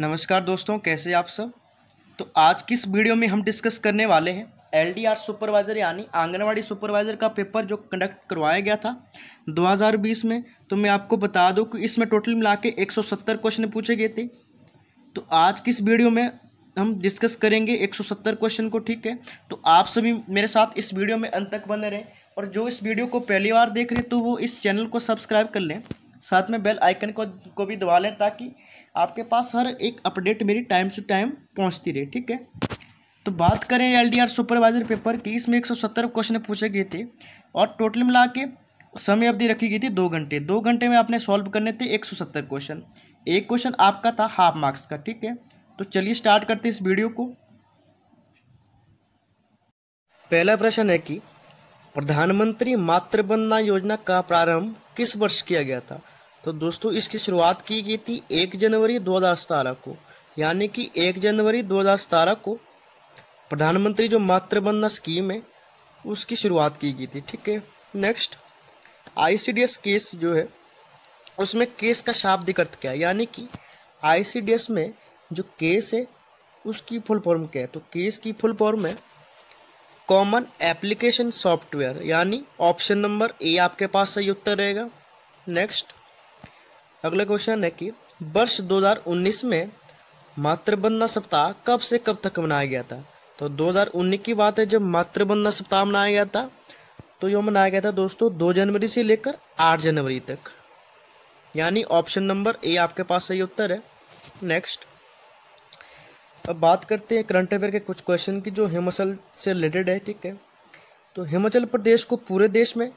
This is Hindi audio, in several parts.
नमस्कार दोस्तों कैसे आप सब तो आज किस वीडियो में हम डिस्कस करने वाले हैं एलडीआर सुपरवाइज़र यानी आंगनवाड़ी सुपरवाइज़र का पेपर जो कंडक्ट करवाया गया था 2020 में तो मैं आपको बता दूं कि इसमें टोटल मिला के एक क्वेश्चन पूछे गए थे तो आज किस वीडियो में हम डिस्कस करेंगे 170 क्वेश्चन को ठीक है तो आप सभी मेरे साथ इस वीडियो में अंत तक बने रहें और जो इस वीडियो को पहली बार देख रहे हैं तो वो इस चैनल को सब्सक्राइब कर लें साथ में बेल आइकन को को भी दबा लें ताकि आपके पास हर एक अपडेट मेरी टाइम टू टाइम पहुंचती रहे ठीक है तो बात करें एलडीआर सुपरवाइजर पेपर की इसमें एक सौ सत्तर क्वेश्चन पूछे गए थे और टोटल मिला के समय अवधि रखी गई थी दो घंटे दो घंटे में आपने सॉल्व करने थे एक सौ सत्तर क्वेश्चन एक क्वेश्चन आपका था हाफ मार्क्स का ठीक है तो चलिए स्टार्ट करते इस वीडियो को पहला प्रश्न है कि प्रधानमंत्री मातृ योजना का प्रारंभ किस वर्ष किया गया था तो दोस्तों इसकी शुरुआत की गई थी एक जनवरी दो को यानी कि एक जनवरी दो को प्रधानमंत्री जो मातृबंधा स्कीम है उसकी शुरुआत की गई थी ठीक है नेक्स्ट आईसीडीएस केस जो है उसमें केस का शाब्दिक अर्थ क्या है यानी कि आईसीडीएस में जो केस है उसकी फुल फॉर्म क्या है तो केस की फुल फॉर्म है कॉमन एप्लीकेशन सॉफ्टवेयर यानी ऑप्शन नंबर ए आपके पास सही उत्तर रहेगा नेक्स्ट अगला क्वेश्चन है कि वर्ष 2019 में मातृबंदना सप्ताह कब से कब तक मनाया गया था तो 2019 की बात है जब मातृबंदना सप्ताह मनाया गया था तो यह मनाया गया था दोस्तों दो जनवरी से लेकर आठ जनवरी तक यानी ऑप्शन नंबर ए आपके पास सही उत्तर है नेक्स्ट अब बात करते हैं करंट अफेयर के कुछ क्वेश्चन की जो हिमाचल से रिलेटेड है ठीक है तो हिमाचल प्रदेश को पूरे देश में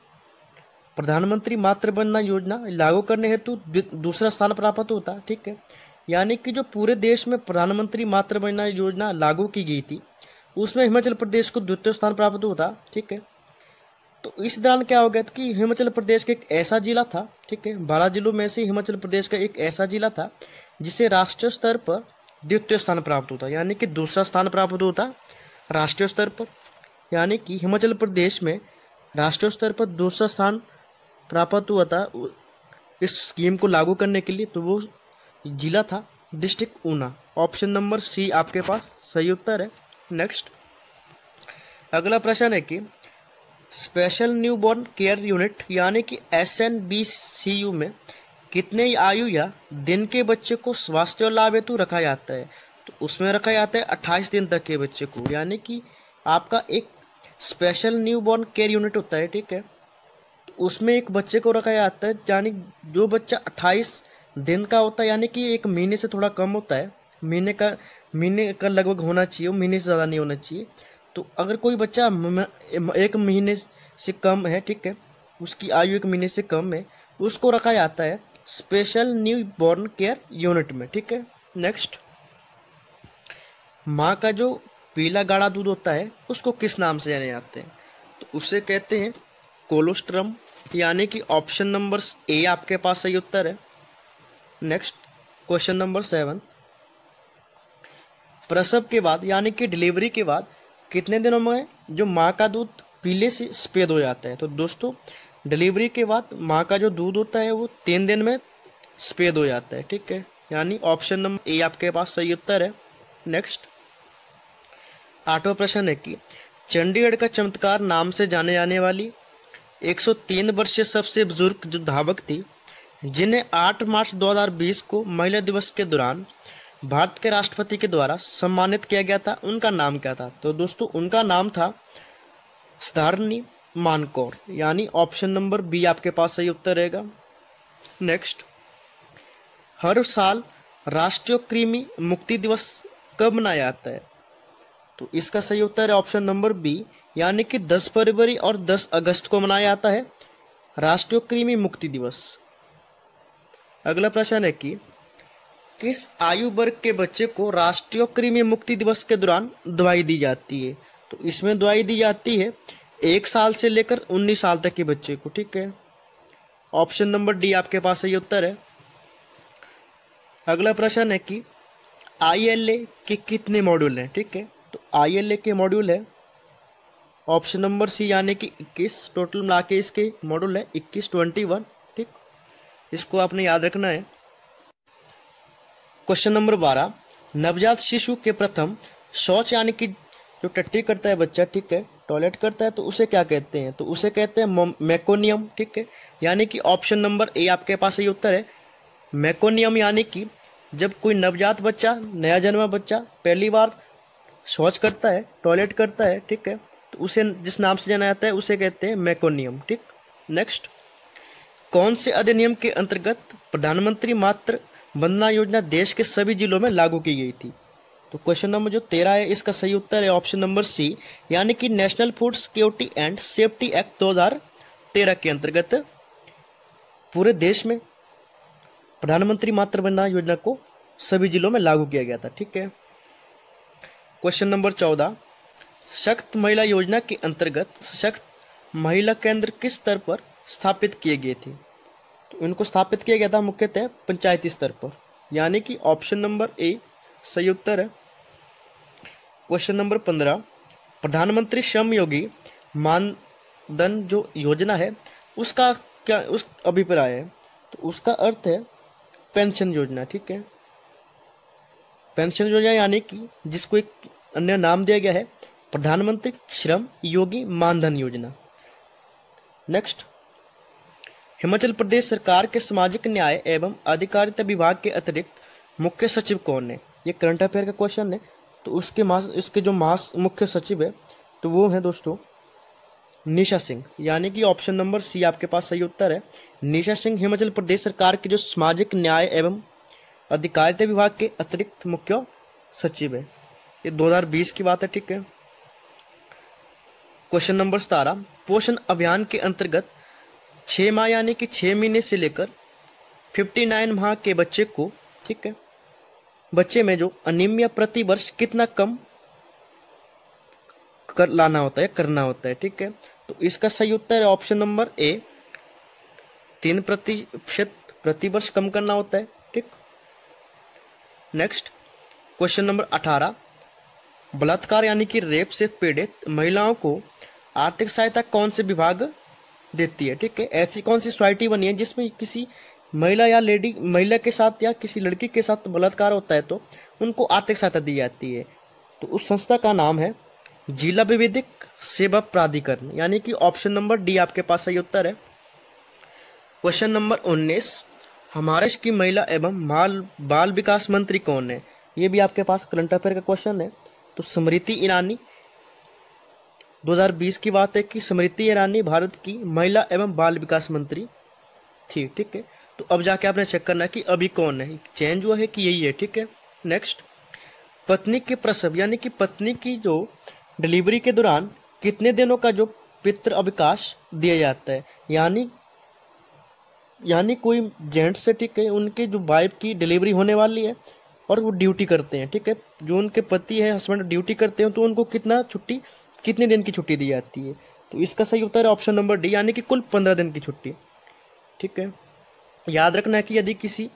प्रधानमंत्री मातृ वंदना योजना लागू करने हेतु दूसरा स्थान प्राप्त होता ठीक है यानी कि जो पूरे देश में प्रधानमंत्री मातृ वंदना योजना लागू की गई थी उसमें हिमाचल प्रदेश को द्वितीय स्थान प्राप्त होता ठीक है तो इस दौरान क्या हो गया था कि हिमाचल प्रदेश का एक ऐसा जिला था ठीक है बारह जिलों में से हिमाचल प्रदेश का एक ऐसा जिला था जिसे राष्ट्रीय स्तर पर द्वितीय स्थान प्राप्त होता यानी कि दूसरा स्थान प्राप्त होता राष्ट्रीय स्तर पर यानी कि हिमाचल प्रदेश में राष्ट्रीय स्तर पर दूसरा स्थान प्राप्त हुआ था इस स्कीम को लागू करने के लिए तो वो जिला था district Una option number C आपके पास सही उत्तर है नेक्स्ट अगला प्रश्न है कि स्पेशल न्यूबॉर्न केयर यूनिट यानी कि S N B C U में कितने आयु या दिन के बच्चे को स्वास्थ्य लाभ हेतु रखा जाता है तो उसमें रखा जाता है अट्ठाईस दिन तक के बच्चे को यानी कि आपका एक स्पेशल न्यूबॉर्न केयर यूनिट होता है ठीक है उसमें एक बच्चे को रखा जाता है यानी जो बच्चा अट्ठाईस दिन का होता है यानी कि एक महीने से थोड़ा कम होता है महीने का महीने का लगभग होना चाहिए महीने से ज़्यादा नहीं होना चाहिए तो अगर कोई बच्चा एक महीने से कम है ठीक है उसकी आयु एक महीने से कम है उसको रखा जाता है special newborn care unit में ठीक है नेक्स्ट माँ का जो पीला गाढ़ा दूध होता है उसको किस नाम से जाने जाते हैं तो उसे कहते हैं कोलोस्ट्रम यानी कि ऑप्शन नंबर ए आपके पास सही उत्तर है नेक्स्ट क्वेश्चन नंबर सेवन प्रसव के बाद यानी कि डिलीवरी के बाद कितने दिनों में जो माँ का दूध पीले से सफ़ेद हो जाता है तो दोस्तों डिलीवरी के बाद माँ का जो दूध होता है वो तीन दिन में सफ़ेद हो जाता है ठीक है यानी ऑप्शन नंबर ए आपके पास सही उत्तर है नेक्स्ट आठवां प्रश्न है कि चंडीगढ़ का चमत्कार नाम से जाने जाने वाली 103 वर्षीय सबसे बुजुर्ग जो धावक थी जिन्हें 8 मार्च 2020 को महिला दिवस के दौरान भारत के राष्ट्रपति के द्वारा सम्मानित किया गया था उनका नाम क्या था तो दोस्तों उनका नाम था सधारणी मानकौर यानी ऑप्शन नंबर बी आपके पास सही उत्तर रहेगा नेक्स्ट हर साल राष्ट्रीय कृमि मुक्ति दिवस कब मनाया जाता है तो इसका सही उत्तर है ऑप्शन नंबर बी यानी कि 10 फरवरी और 10 अगस्त को मनाया जाता है राष्ट्रीय कृमि मुक्ति दिवस अगला प्रश्न है कि किस आयु वर्ग के बच्चे को राष्ट्रीय कृमि मुक्ति दिवस के दौरान दवाई दी जाती है तो इसमें दवाई दी जाती है एक साल से लेकर उन्नीस साल तक के बच्चे को ठीक है ऑप्शन नंबर डी आपके पास सही उत्तर है अगला प्रश्न है कि आई एल ए के कितने मॉड्यूल हैं ठीक है तो आई एल ए के मॉड्यूल है ऑप्शन नंबर सी यानी कि 21 टोटल मिला के इसके मॉडल है 21 वन ठीक इसको आपने याद रखना है क्वेश्चन नंबर 12 नवजात शिशु के प्रथम शौच यानी कि जो टट्टी करता है बच्चा ठीक है टॉयलेट करता है तो उसे क्या कहते हैं तो उसे कहते हैं मैकोनियम ठीक है यानी कि ऑप्शन नंबर ए आपके पास ये उत्तर है मैकोनियम यानी कि जब कोई नवजात बच्चा नया जन्मा बच्चा पहली बार शौच करता है टॉयलेट करता है ठीक है उसे जिस नाम से जाना जाता है उसे कहते हैं मैकोनियम ठीक नेक्स्ट कौन से अधिनियम के अंतर्गत प्रधानमंत्री मात्र वंदना योजना देश के सभी जिलों में लागू की गई थी तो क्वेश्चन नंबर जो तेरह है इसका सही उत्तर है ऑप्शन नंबर सी यानी कि national food security and safety act दो के अंतर्गत पूरे देश में प्रधानमंत्री मात्र वंदना योजना को सभी जिलों में लागू किया गया था ठीक है क्वेश्चन नंबर चौदह सशक्त महिला योजना के अंतर्गत सशक्त महिला केंद्र किस स्तर पर स्थापित किए गए थे तो इनको स्थापित किया गया था मुख्यतः पंचायती स्तर पर यानी कि ऑप्शन नंबर ए सही उत्तर है क्वेश्चन नंबर पंद्रह प्रधानमंत्री श्रम योगी मानधन जो योजना है उसका क्या उस अभिप्राय है तो उसका अर्थ है पेंशन योजना ठीक है पेंशन योजना यानी कि जिसको एक अन्य नाम दिया गया है प्रधानमंत्री श्रम योगी मानधन योजना नेक्स्ट हिमाचल प्रदेश सरकार के सामाजिक न्याय एवं अधिकारिता विभाग के अतिरिक्त मुख्य सचिव कौन है ये करंट अफेयर का क्वेश्चन है तो उसके मास इसके जो मास मुख्य सचिव है तो वो है दोस्तों निशा सिंह यानी कि ऑप्शन नंबर सी आपके पास सही उत्तर है निशा सिंह हिमाचल प्रदेश सरकार के जो सामाजिक न्याय एवं अधिकारिता विभाग के अतिरिक्त मुख्य सचिव है ये 2020 की बात है ठीक है क्वेश्चन नंबर सतारह पोषण अभियान के अंतर्गत छः माह यानी कि छः महीने से लेकर फिफ्टी नाइन माह के बच्चे को ठीक है बच्चे में जो अनिमिया प्रति वर्ष कितना कम कर लाना होता है करना होता है ठीक है तो इसका सही उत्तर है ऑप्शन नंबर ए तीन प्रतिशत प्रतिवर्ष कम करना होता है ठीक नेक्स्ट क्वेश्चन नंबर अठारह बलात्कार यानी कि रेप से पीड़ित महिलाओं को आर्थिक सहायता कौन से विभाग देती है ठीक है ऐसी कौन सी सोसाइटी बनी है जिसमें किसी महिला या लेडी महिला के साथ या किसी लड़की के साथ बलात्कार होता है तो उनको आर्थिक सहायता दी जाती है तो उस संस्था का नाम है जिला विविधिक सेवा प्राधिकरण यानी कि ऑप्शन नंबर डी आपके पास सही उत्तर है क्वेश्चन नंबर उन्नीस हमारे की महिला एवं माल बाल विकास मंत्री कौन है ये भी आपके पास करंट अफेयर का क्वेश्चन है तो स्मृति ईरानी 2020 की बात है कि स्मृति ईरानी भारत की महिला एवं बाल विकास मंत्री थी ठीक है तो अब जाके आपने चेक करना कि अभी कौन है चेंज हुआ है कि यही है ठीक है नेक्स्ट पत्नी के प्रसव यानी कि पत्नी की जो डिलीवरी के दौरान कितने दिनों का जो पितृ अवकाश दिया जाता है यानी यानी कोई जेंट्स से ठीक है उनके जो वाइफ की डिलीवरी होने वाली है और वो ड्यूटी करते हैं ठीक है जो उनके पति हैं हस्बैंड ड्यूटी करते हैं तो उनको कितना छुट्टी कितने दिन की छुट्टी दी जाती है तो इसका सही उत्तर है ऑप्शन नंबर डी यानी कि कुल पंद्रह दिन की छुट्टी ठीक है याद रखना है कि यदि किसी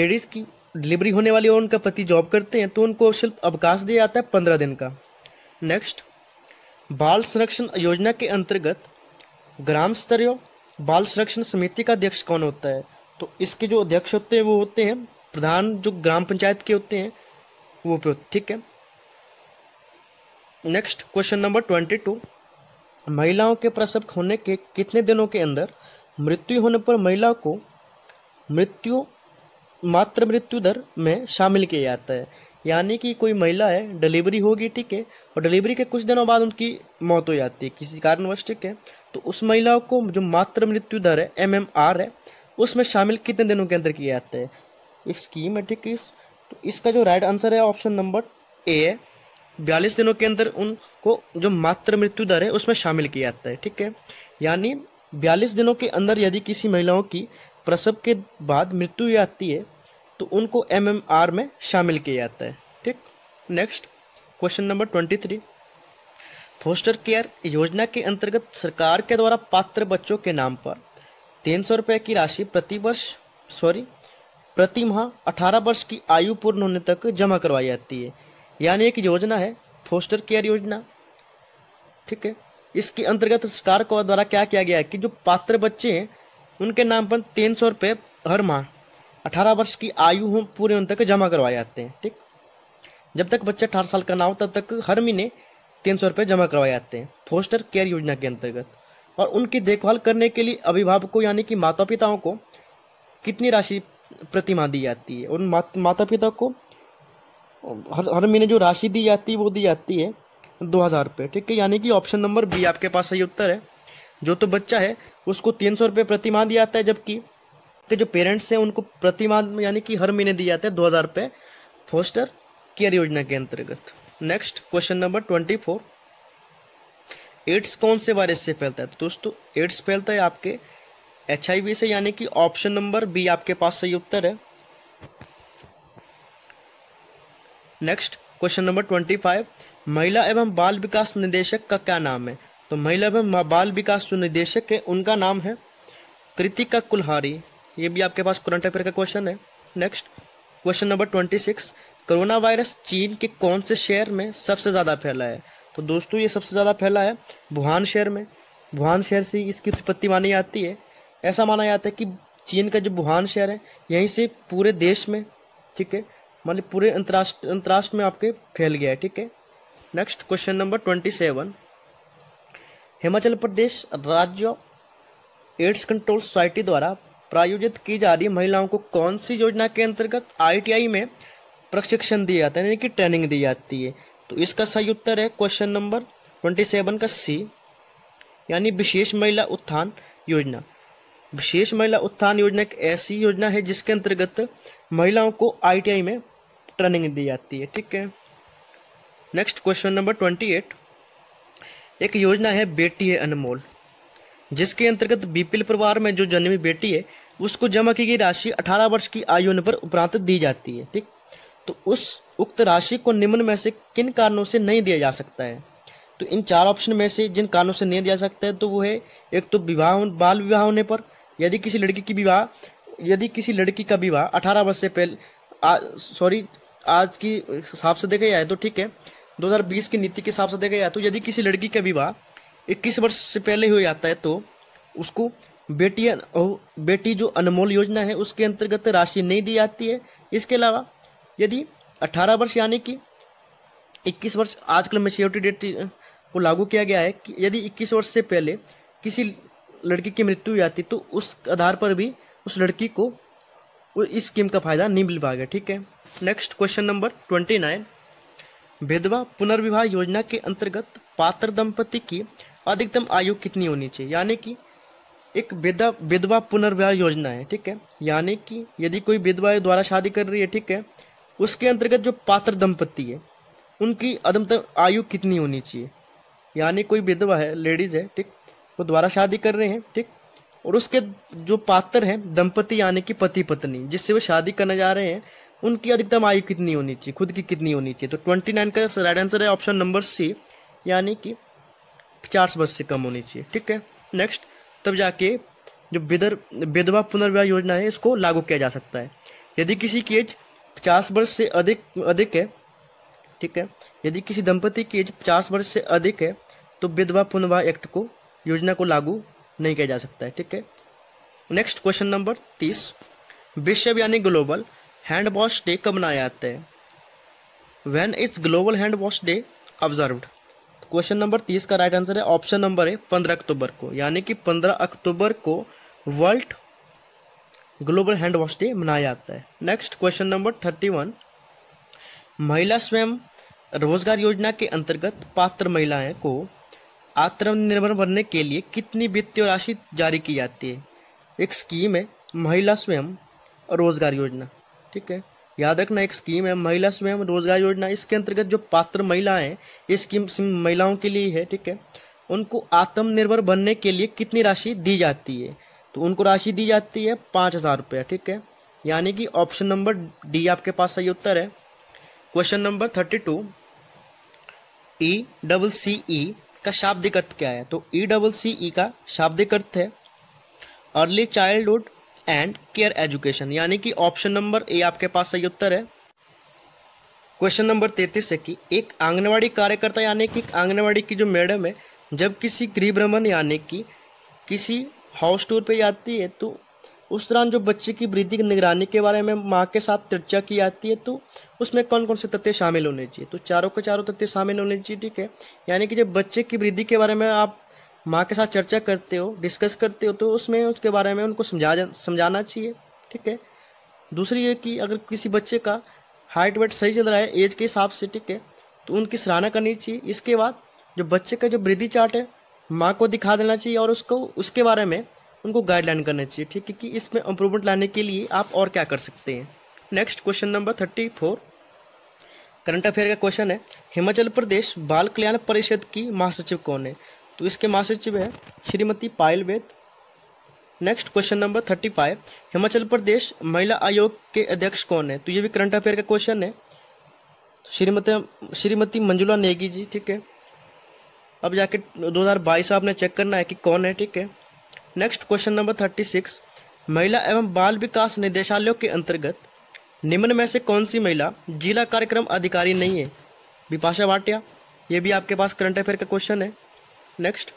लेडीज़ की डिलीवरी होने वाली और उनका पति जॉब करते हैं तो उनको सिर्फ अवकाश दिया जाता है पंद्रह दिन का नेक्स्ट बाल संरक्षण योजना के अंतर्गत ग्राम स्तरीय बाल संरक्षण समिति का अध्यक्ष कौन होता है तो इसके जो अध्यक्ष होते हैं वो होते हैं प्रधान जो ग्राम पंचायत के होते हैं वो पे ठीक है next question number twenty two महिलाओं के प्रसव होने के कितने दिनों के अंदर मृत्यु होने पर महिला को मृत्यु मात्र मृत्यु दर में शामिल किया जाता है यानी कि कोई महिला है डिलीवरी होगी ठीक है और डिलीवरी के कुछ दिनों बाद उनकी मौत हो जाती है किसी कारणवश ठीक है तो उस महिला को जो मात्र मृत्यु दर है एम एम आर है उसमें शामिल कितने दिनों के अंदर किया जाता है एक ठीक इस, तो इसका जो राइट आंसर है ऑप्शन नंबर ए है बयालीस दिनों के अंदर उनको जो मात्र मृत्यु दर है उसमें शामिल किया जाता है ठीक है यानी बयालीस दिनों के अंदर यदि किसी महिलाओं की प्रसव के बाद मृत्यु आती है तो उनको एम एम आर में शामिल किया जाता है ठीक next question number twenty three foster care योजना के अंतर्गत सरकार के द्वारा पात्र बच्चों के नाम पर तीन सौ रुपये की राशि प्रतिवर्ष सॉरी प्रति माह अठारह वर्ष की आयु पूर्ण होने तक जमा करवाई जाती है यानी एक योजना है फोस्टर केयर योजना ठीक है इसके अंतर्गत सरकार को द्वारा क्या किया गया है कि जो पात्र बच्चे हैं उनके नाम पर तीन सौ रुपये हर माह अठारह वर्ष की आयु हो पूरे होने तक जमा करवाए जाते हैं ठीक जब तक बच्चा अठारह साल का ना हो तब तक हर महीने तीन सौ रुपये जमा करवाए जाते हैं फोस्टर केयर योजना के अंतर्गत और उनकी देखभाल करने के लिए अभिभावकों यानी कि माता पिताओं को कितनी राशि प्रतिमा दी जाती है और मात, माता पिता को हर हर महीने जो राशि दी जाती है वो दी जाती है दो हज़ार रुपये ठीक है यानी कि ऑप्शन नंबर बी आपके पास सही उत्तर है जो तो बच्चा है उसको तीन सौ रुपये प्रतिमा दिया जाता है जबकि के जो पेरेंट्स हैं उनको प्रतिमा यानी कि हर महीने दिया जाता है दो हज़ार रुपये फोस्टर केयर योजना के अंतर्गत next question number twenty four AIDS कौन से वायरस से फैलता है तो दोस्तों एड्स फैलता है आपके एच आई वी से यानी कि ऑप्शन नंबर बी आपके पास सही उत्तर है next question number twenty five महिला एवं बाल विकास निदेशक का क्या नाम है तो महिला एवं बाल विकास जो निदेशक है उनका नाम है कृतिका कुल्हारी ये भी आपके पास करंट अफेयर का क्वेश्चन है next question number twenty six corona virus चीन के कौन से शहर में सबसे ज़्यादा फैला है तो दोस्तों ये सबसे ज़्यादा फैला है वुहान शहर में वुहान शहर से इसकी उत्पत्ति मानी जाती है ऐसा माना जाता है कि चीन का जो वुहान शहर है यहीं से पूरे देश में ठीक है मान मतलब पूरे अंतर्राष्ट्र अंतर्राष्ट्र में आपके फैल गया है ठीक है next question number twenty seven Himachal Pradesh राज्य एड्स कंट्रोल सोसाइटी द्वारा प्रायोजित की जा रही महिलाओं को कौन सी योजना के अंतर्गत आईटीआई में प्रशिक्षण दिया जाता है यानी कि ट्रेनिंग दी जाती है तो इसका सही उत्तर है क्वेश्चन नंबर ट्वेंटी सेवन का सी यानी विशेष महिला उत्थान योजना विशेष महिला उत्थान योजना एक ऐसी योजना है जिसके अंतर्गत महिलाओं को आईटीआई में ट्रेनिंग दी जाती है ठीक है next question number twenty eight एक योजना है बेटी है अनमोल जिसके अंतर्गत बीपीएल परिवार में जो जन्मी बेटी है उसको जमा की गई राशि अठारह वर्ष की आयु पर उपरांत दी जाती है ठीक तो उस उक्त राशि को निम्न में से किन कारणों से नहीं दिया जा सकता है तो इन चार ऑप्शन में से जिन कारणों से नहीं दिया जा सकता है तो वो है एक तो विवाह बाल विवाह होने पर यदि किसी लड़की की विवाह यदि किसी लड़की का विवाह अठारह वर्ष से पहले सॉरी आज की हिसाब से देखा जाए तो ठीक है 2020 की नीति के हिसाब से देखा जाए तो यदि किसी लड़की का विवाह इक्कीस वर्ष से पहले हो जाता है तो उसको बेटी बेटी जो अनमोल योजना है उसके अंतर्गत राशि नहीं दी जाती है इसके अलावा यदि 18 वर्ष यानी कि 21 वर्ष आजकल मेच्योरिटी डेट को लागू किया गया है कि यदि 21 वर्ष से पहले किसी लड़की की मृत्यु हो जाती तो उस आधार पर भी उस लड़की को इस स्कीम का फायदा नहीं मिल पाएगा ठीक है next question number twenty nine विधवा पुनर्विवाह योजना के अंतर्गत पात्र दंपति की अधिकतम आयु कितनी होनी चाहिए यानी कि एक विधवा विधवा पुनर्विवाह योजना है ठीक है यानी कि यदि कोई विधवा द्वारा शादी कर रही है ठीक है उसके अंतर्गत जो पात्र दंपति है उनकी अधिकतम आयु कितनी होनी चाहिए यानी कोई विधवा है लेडीज है ठीक वो दोबारा शादी कर रहे हैं ठीक और उसके जो पात्र हैं दंपति यानी कि पति पत्नी जिससे वो शादी करने जा रहे हैं उनकी अधिकतम आयु कितनी होनी चाहिए खुद की कितनी होनी चाहिए तो ट्वेंटी नाइन का राइट आंसर है ऑप्शन नंबर सी यानी कि पचास वर्ष से कम होनी चाहिए ठीक है नेक्स्ट तब जाके जो विधर विधवा पुनर्विवाह योजना है इसको लागू किया जा सकता है यदि किसी की एज पचास वर्ष से अधिक अधिक है ठीक है यदि किसी दंपति की एज पचास वर्ष से अधिक है तो विधवा पुनर्वाह एक्ट को योजना को लागू नहीं किया जा सकता है ठीक है नेक्स्ट क्वेश्चन नंबर तीस विश्व यानी ग्लोबल हैंड वॉश डे कब मनाया जाता है when is global hand wash day observed question number तीस का राइट आंसर है ऑप्शन नंबर है पंद्रह अक्टूबर को यानी कि पंद्रह अक्टूबर को world global hand wash day मनाया जाता है next question number thirty one महिला स्वयं रोजगार योजना के अंतर्गत पात्र महिलाएं को आत्मनिर्भर बनने के लिए कितनी वित्तीय राशि जारी की जाती है एक स्कीम है महिला स्वयं रोजगार योजना ठीक है याद रखना एक स्कीम है महिला स्वयं रोजगार योजना इसके अंतर्गत जो पात्र महिलाएं हैं ये स्कीम महिलाओं के लिए है ठीक है उनको आत्मनिर्भर बनने के लिए कितनी राशि दी जाती है तो उनको राशि दी जाती है पाँच हज़ार रुपया ठीक है यानी कि ऑप्शन नंबर डी आपके पास सही उत्तर है question number thirty two E double C E का शाब्दिक अर्थ क्या है तो ई डबल सी ई का शाब्दिक अर्थ है early childhood and care education यानी कि ऑप्शन नंबर ए आपके पास सही उत्तर है क्वेश्चन नंबर तैतीस है कि एक आंगनवाड़ी कार्यकर्ता यानी कि आंगनवाड़ी की जो मैडम है जब किसी गृह भ्रमण यानी कि किसी हाउस टूर पे जाती है तो उस दौरान जो बच्चे की वृद्धि की निगरानी के बारे में माँ के साथ चर्चा की जाती है तो उसमें कौन कौन से तथ्य शामिल होने चाहिए तो चारों के चारों तथ्य शामिल होने चाहिए ठीक है यानी कि जब बच्चे की वृद्धि के बारे में आप माँ के साथ चर्चा करते हो डिस्कस करते हो तो उसमें उसके बारे में उनको समझा समझाना चाहिए ठीक है दूसरी ये कि अगर किसी बच्चे का हाइट वेट सही चल रहा है एज के हिसाब से ठीक है तो उनकी सराहना करनी चाहिए इसके बाद जो बच्चे का जो वृद्धि चार्ट है माँ को दिखा देना चाहिए और उसको उसके बारे में उनको गाइडलाइन करना चाहिए ठीक है कि इसमें इम्प्रूवमेंट लाने के लिए आप और क्या कर सकते हैं next question number thirty four current affair का क्वेश्चन है हिमाचल प्रदेश बाल कल्याण परिषद की महासचिव कौन है तो इसके महासचिव है Shrimati Payal Ved next question number thirty five Himachal Pradesh महिला आयोग के अध्यक्ष कौन है तो ये भी करंट अफेयर का क्वेश्चन है श्रीमती श्रीमती मंजुला नेगी जी ठीक है अब जाके 2022 आपने चेक करना है कि कौन है ठीक है next question number thirty six महिला एवं बाल विकास निदेशालयों के अंतर्गत निम्न में से कौन सी महिला जिला कार्यक्रम अधिकारी नहीं है विपाशा भाटिया ये भी आपके पास करंट अफेयर का क्वेश्चन है नेक्स्ट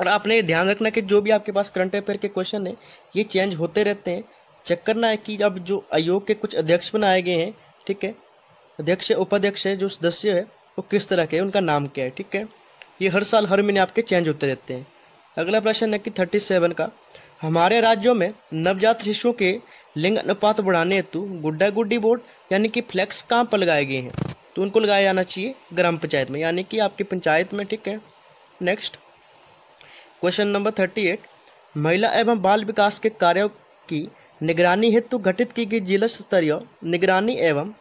और आपने ये ध्यान रखना कि जो भी आपके पास करंट अफेयर के क्वेश्चन है ये चेंज होते रहते हैं चेक करना है कि अब जो आयोग के कुछ अध्यक्ष बनाए गए हैं ठीक है अध्यक्ष उपाध्यक्ष है जो सदस्य है वो किस तरह के उनका नाम क्या है ठीक है ये हर साल हर महीने आपके चेंज होते रहते हैं अगला प्रश्न है कि थर्टी सेवन का हमारे राज्यों में नवजात शिशुओं के लिंग अनुपात बढ़ाने हेतु गुड्डा गुड्डी बोर्ड यानी कि फ्लैक्स कहाँ पर लगाए गए हैं तो उनको लगाया जाना चाहिए ग्राम पंचायत में यानी कि आपकी पंचायत में ठीक है next question number thirty eight महिला एवं बाल विकास के कार्यों की निगरानी हेतु गठित की गई जिला स्तरीय निगरानी एवं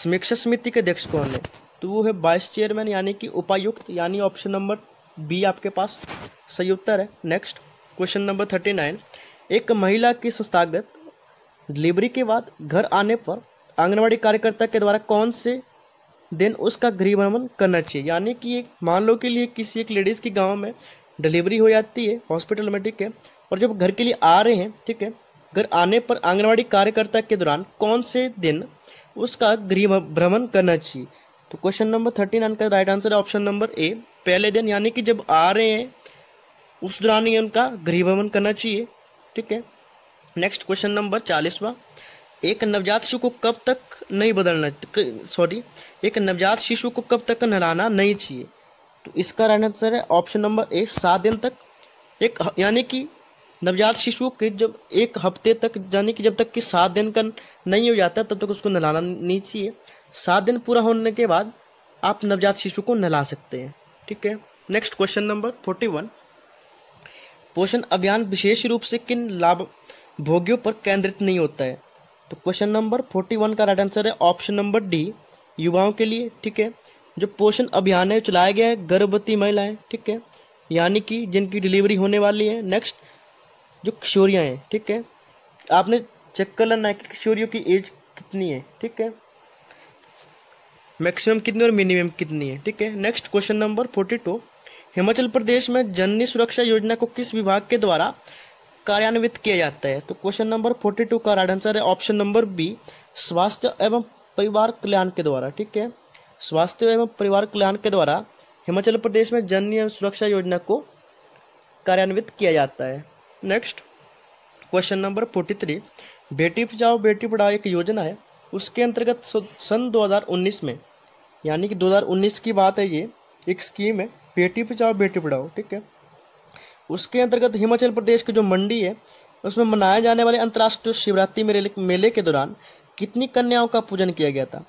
समीक्षा समिति के अध्यक्ष कौन है तो वो है वाइस चेयरमैन यानी कि उपायुक्त यानी ऑप्शन नंबर बी आपके पास सही उत्तर है next question number thirty nine एक महिला की संस्थागत डिलीवरी के बाद घर आने पर आंगनबाड़ी कार्यकर्ता के द्वारा कौन से दिन उसका गृह भ्रमण करना चाहिए यानी कि एक मान लो के लिए किसी एक लेडीज़ की गांव में डिलीवरी हो जाती है हॉस्पिटल में ठीक है और जब घर के लिए आ रहे हैं ठीक है घर आने पर आंगनबाड़ी कार्यकर्ता के दौरान कौन से दिन उसका गृह भ्रमण करना चाहिए तो क्वेश्चन नंबर थर्टी नाइन का राइट आंसर है ऑप्शन नंबर ए पहले दिन यानी कि जब आ रहे हैं उस दौरान ही उनका गृह करना चाहिए ठीक है नेक्स्ट क्वेश्चन नंबर चालीसवा एक नवजात शिशु को कब तक नहीं बदलना सॉरी एक नवजात शिशु को कब तक नहलाना नहीं चाहिए तो इसका राइट आंसर है ऑप्शन नंबर ए सात दिन तक एक यानी कि नवजात शिशु के जब एक हफ्ते तक यानी कि जब तक कि सात दिन का नहीं हो जाता तब तक उसको नहलाना नहीं चाहिए सात दिन पूरा होने के बाद आप नवजात शिशु को नहला सकते हैं ठीक है next question number forty one पोषण अभियान विशेष रूप से किन लाभ भोगियों पर केंद्रित नहीं होता है तो क्वेश्चन नंबर फोर्टी वन का राइट आंसर है ऑप्शन नंबर डी युवाओं के लिए ठीक है जो पोषण अभियान है चलाया गया है गर्भवती महिलाएं ठीक है यानी कि जिनकी डिलीवरी होने वाली है नेक्स्ट जो किशोरियाँ हैं ठीक है आपने चेक कर लेना है कि किशोरियों की एज कितनी है ठीक है मैक्सिमम कितनी और मिनिमम कितनी है ठीक है next question number forty two Himachal Pradesh में जननी सुरक्षा योजना को किस विभाग के द्वारा कार्यान्वित किया जाता है तो क्वेश्चन नंबर फोर्टी टू का राइट आंसर है ऑप्शन नंबर बी स्वास्थ्य एवं परिवार कल्याण के द्वारा ठीक है स्वास्थ्य एवं परिवार कल्याण के द्वारा हिमाचल प्रदेश में जननी एवं सुरक्षा योजना को कार्यान्वित किया जाता है next question number forty three बेटी बचाओ बेटी पढ़ाओ एक योजना है उसके अंतर्गत सन 2019 में यानी कि 2019 की बात है ये एक स्कीम है बेटी बचाओ बेटी पढ़ाओ ठीक है उसके अंतर्गत हिमाचल प्रदेश की जो मंडी है उसमें मनाए जाने वाले अंतर्राष्ट्रीय शिवरात्रि मेले मेले के दौरान कितनी कन्याओं का पूजन किया गया था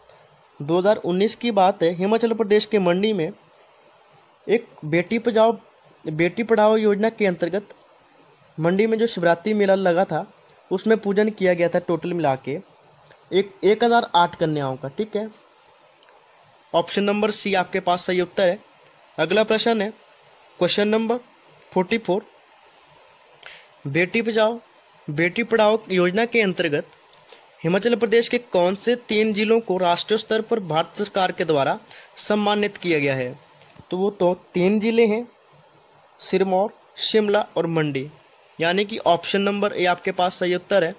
2019 की बात है हिमाचल प्रदेश के मंडी में एक बेटी बचाओ बेटी पढ़ाओ योजना के अंतर्गत मंडी में जो शिवरात्रि मेला लगा था उसमें पूजन किया गया था टोटल मिला के एक एक हज़ार आठ कन्याओं का ठीक है ऑप्शन नंबर सी आपके पास सही उत्तर है अगला प्रश्न है क्वेश्चन नंबर फोर्टी फोर बेटी बचाओ बेटी पढ़ाओ योजना के अंतर्गत हिमाचल प्रदेश के कौन से तीन जिलों को राष्ट्रीय स्तर पर भारत सरकार के द्वारा सम्मानित किया गया है तो वो तो तीन जिले हैं सिरमौर शिमला और मंडी यानी कि ऑप्शन नंबर ए आपके पास सही उत्तर है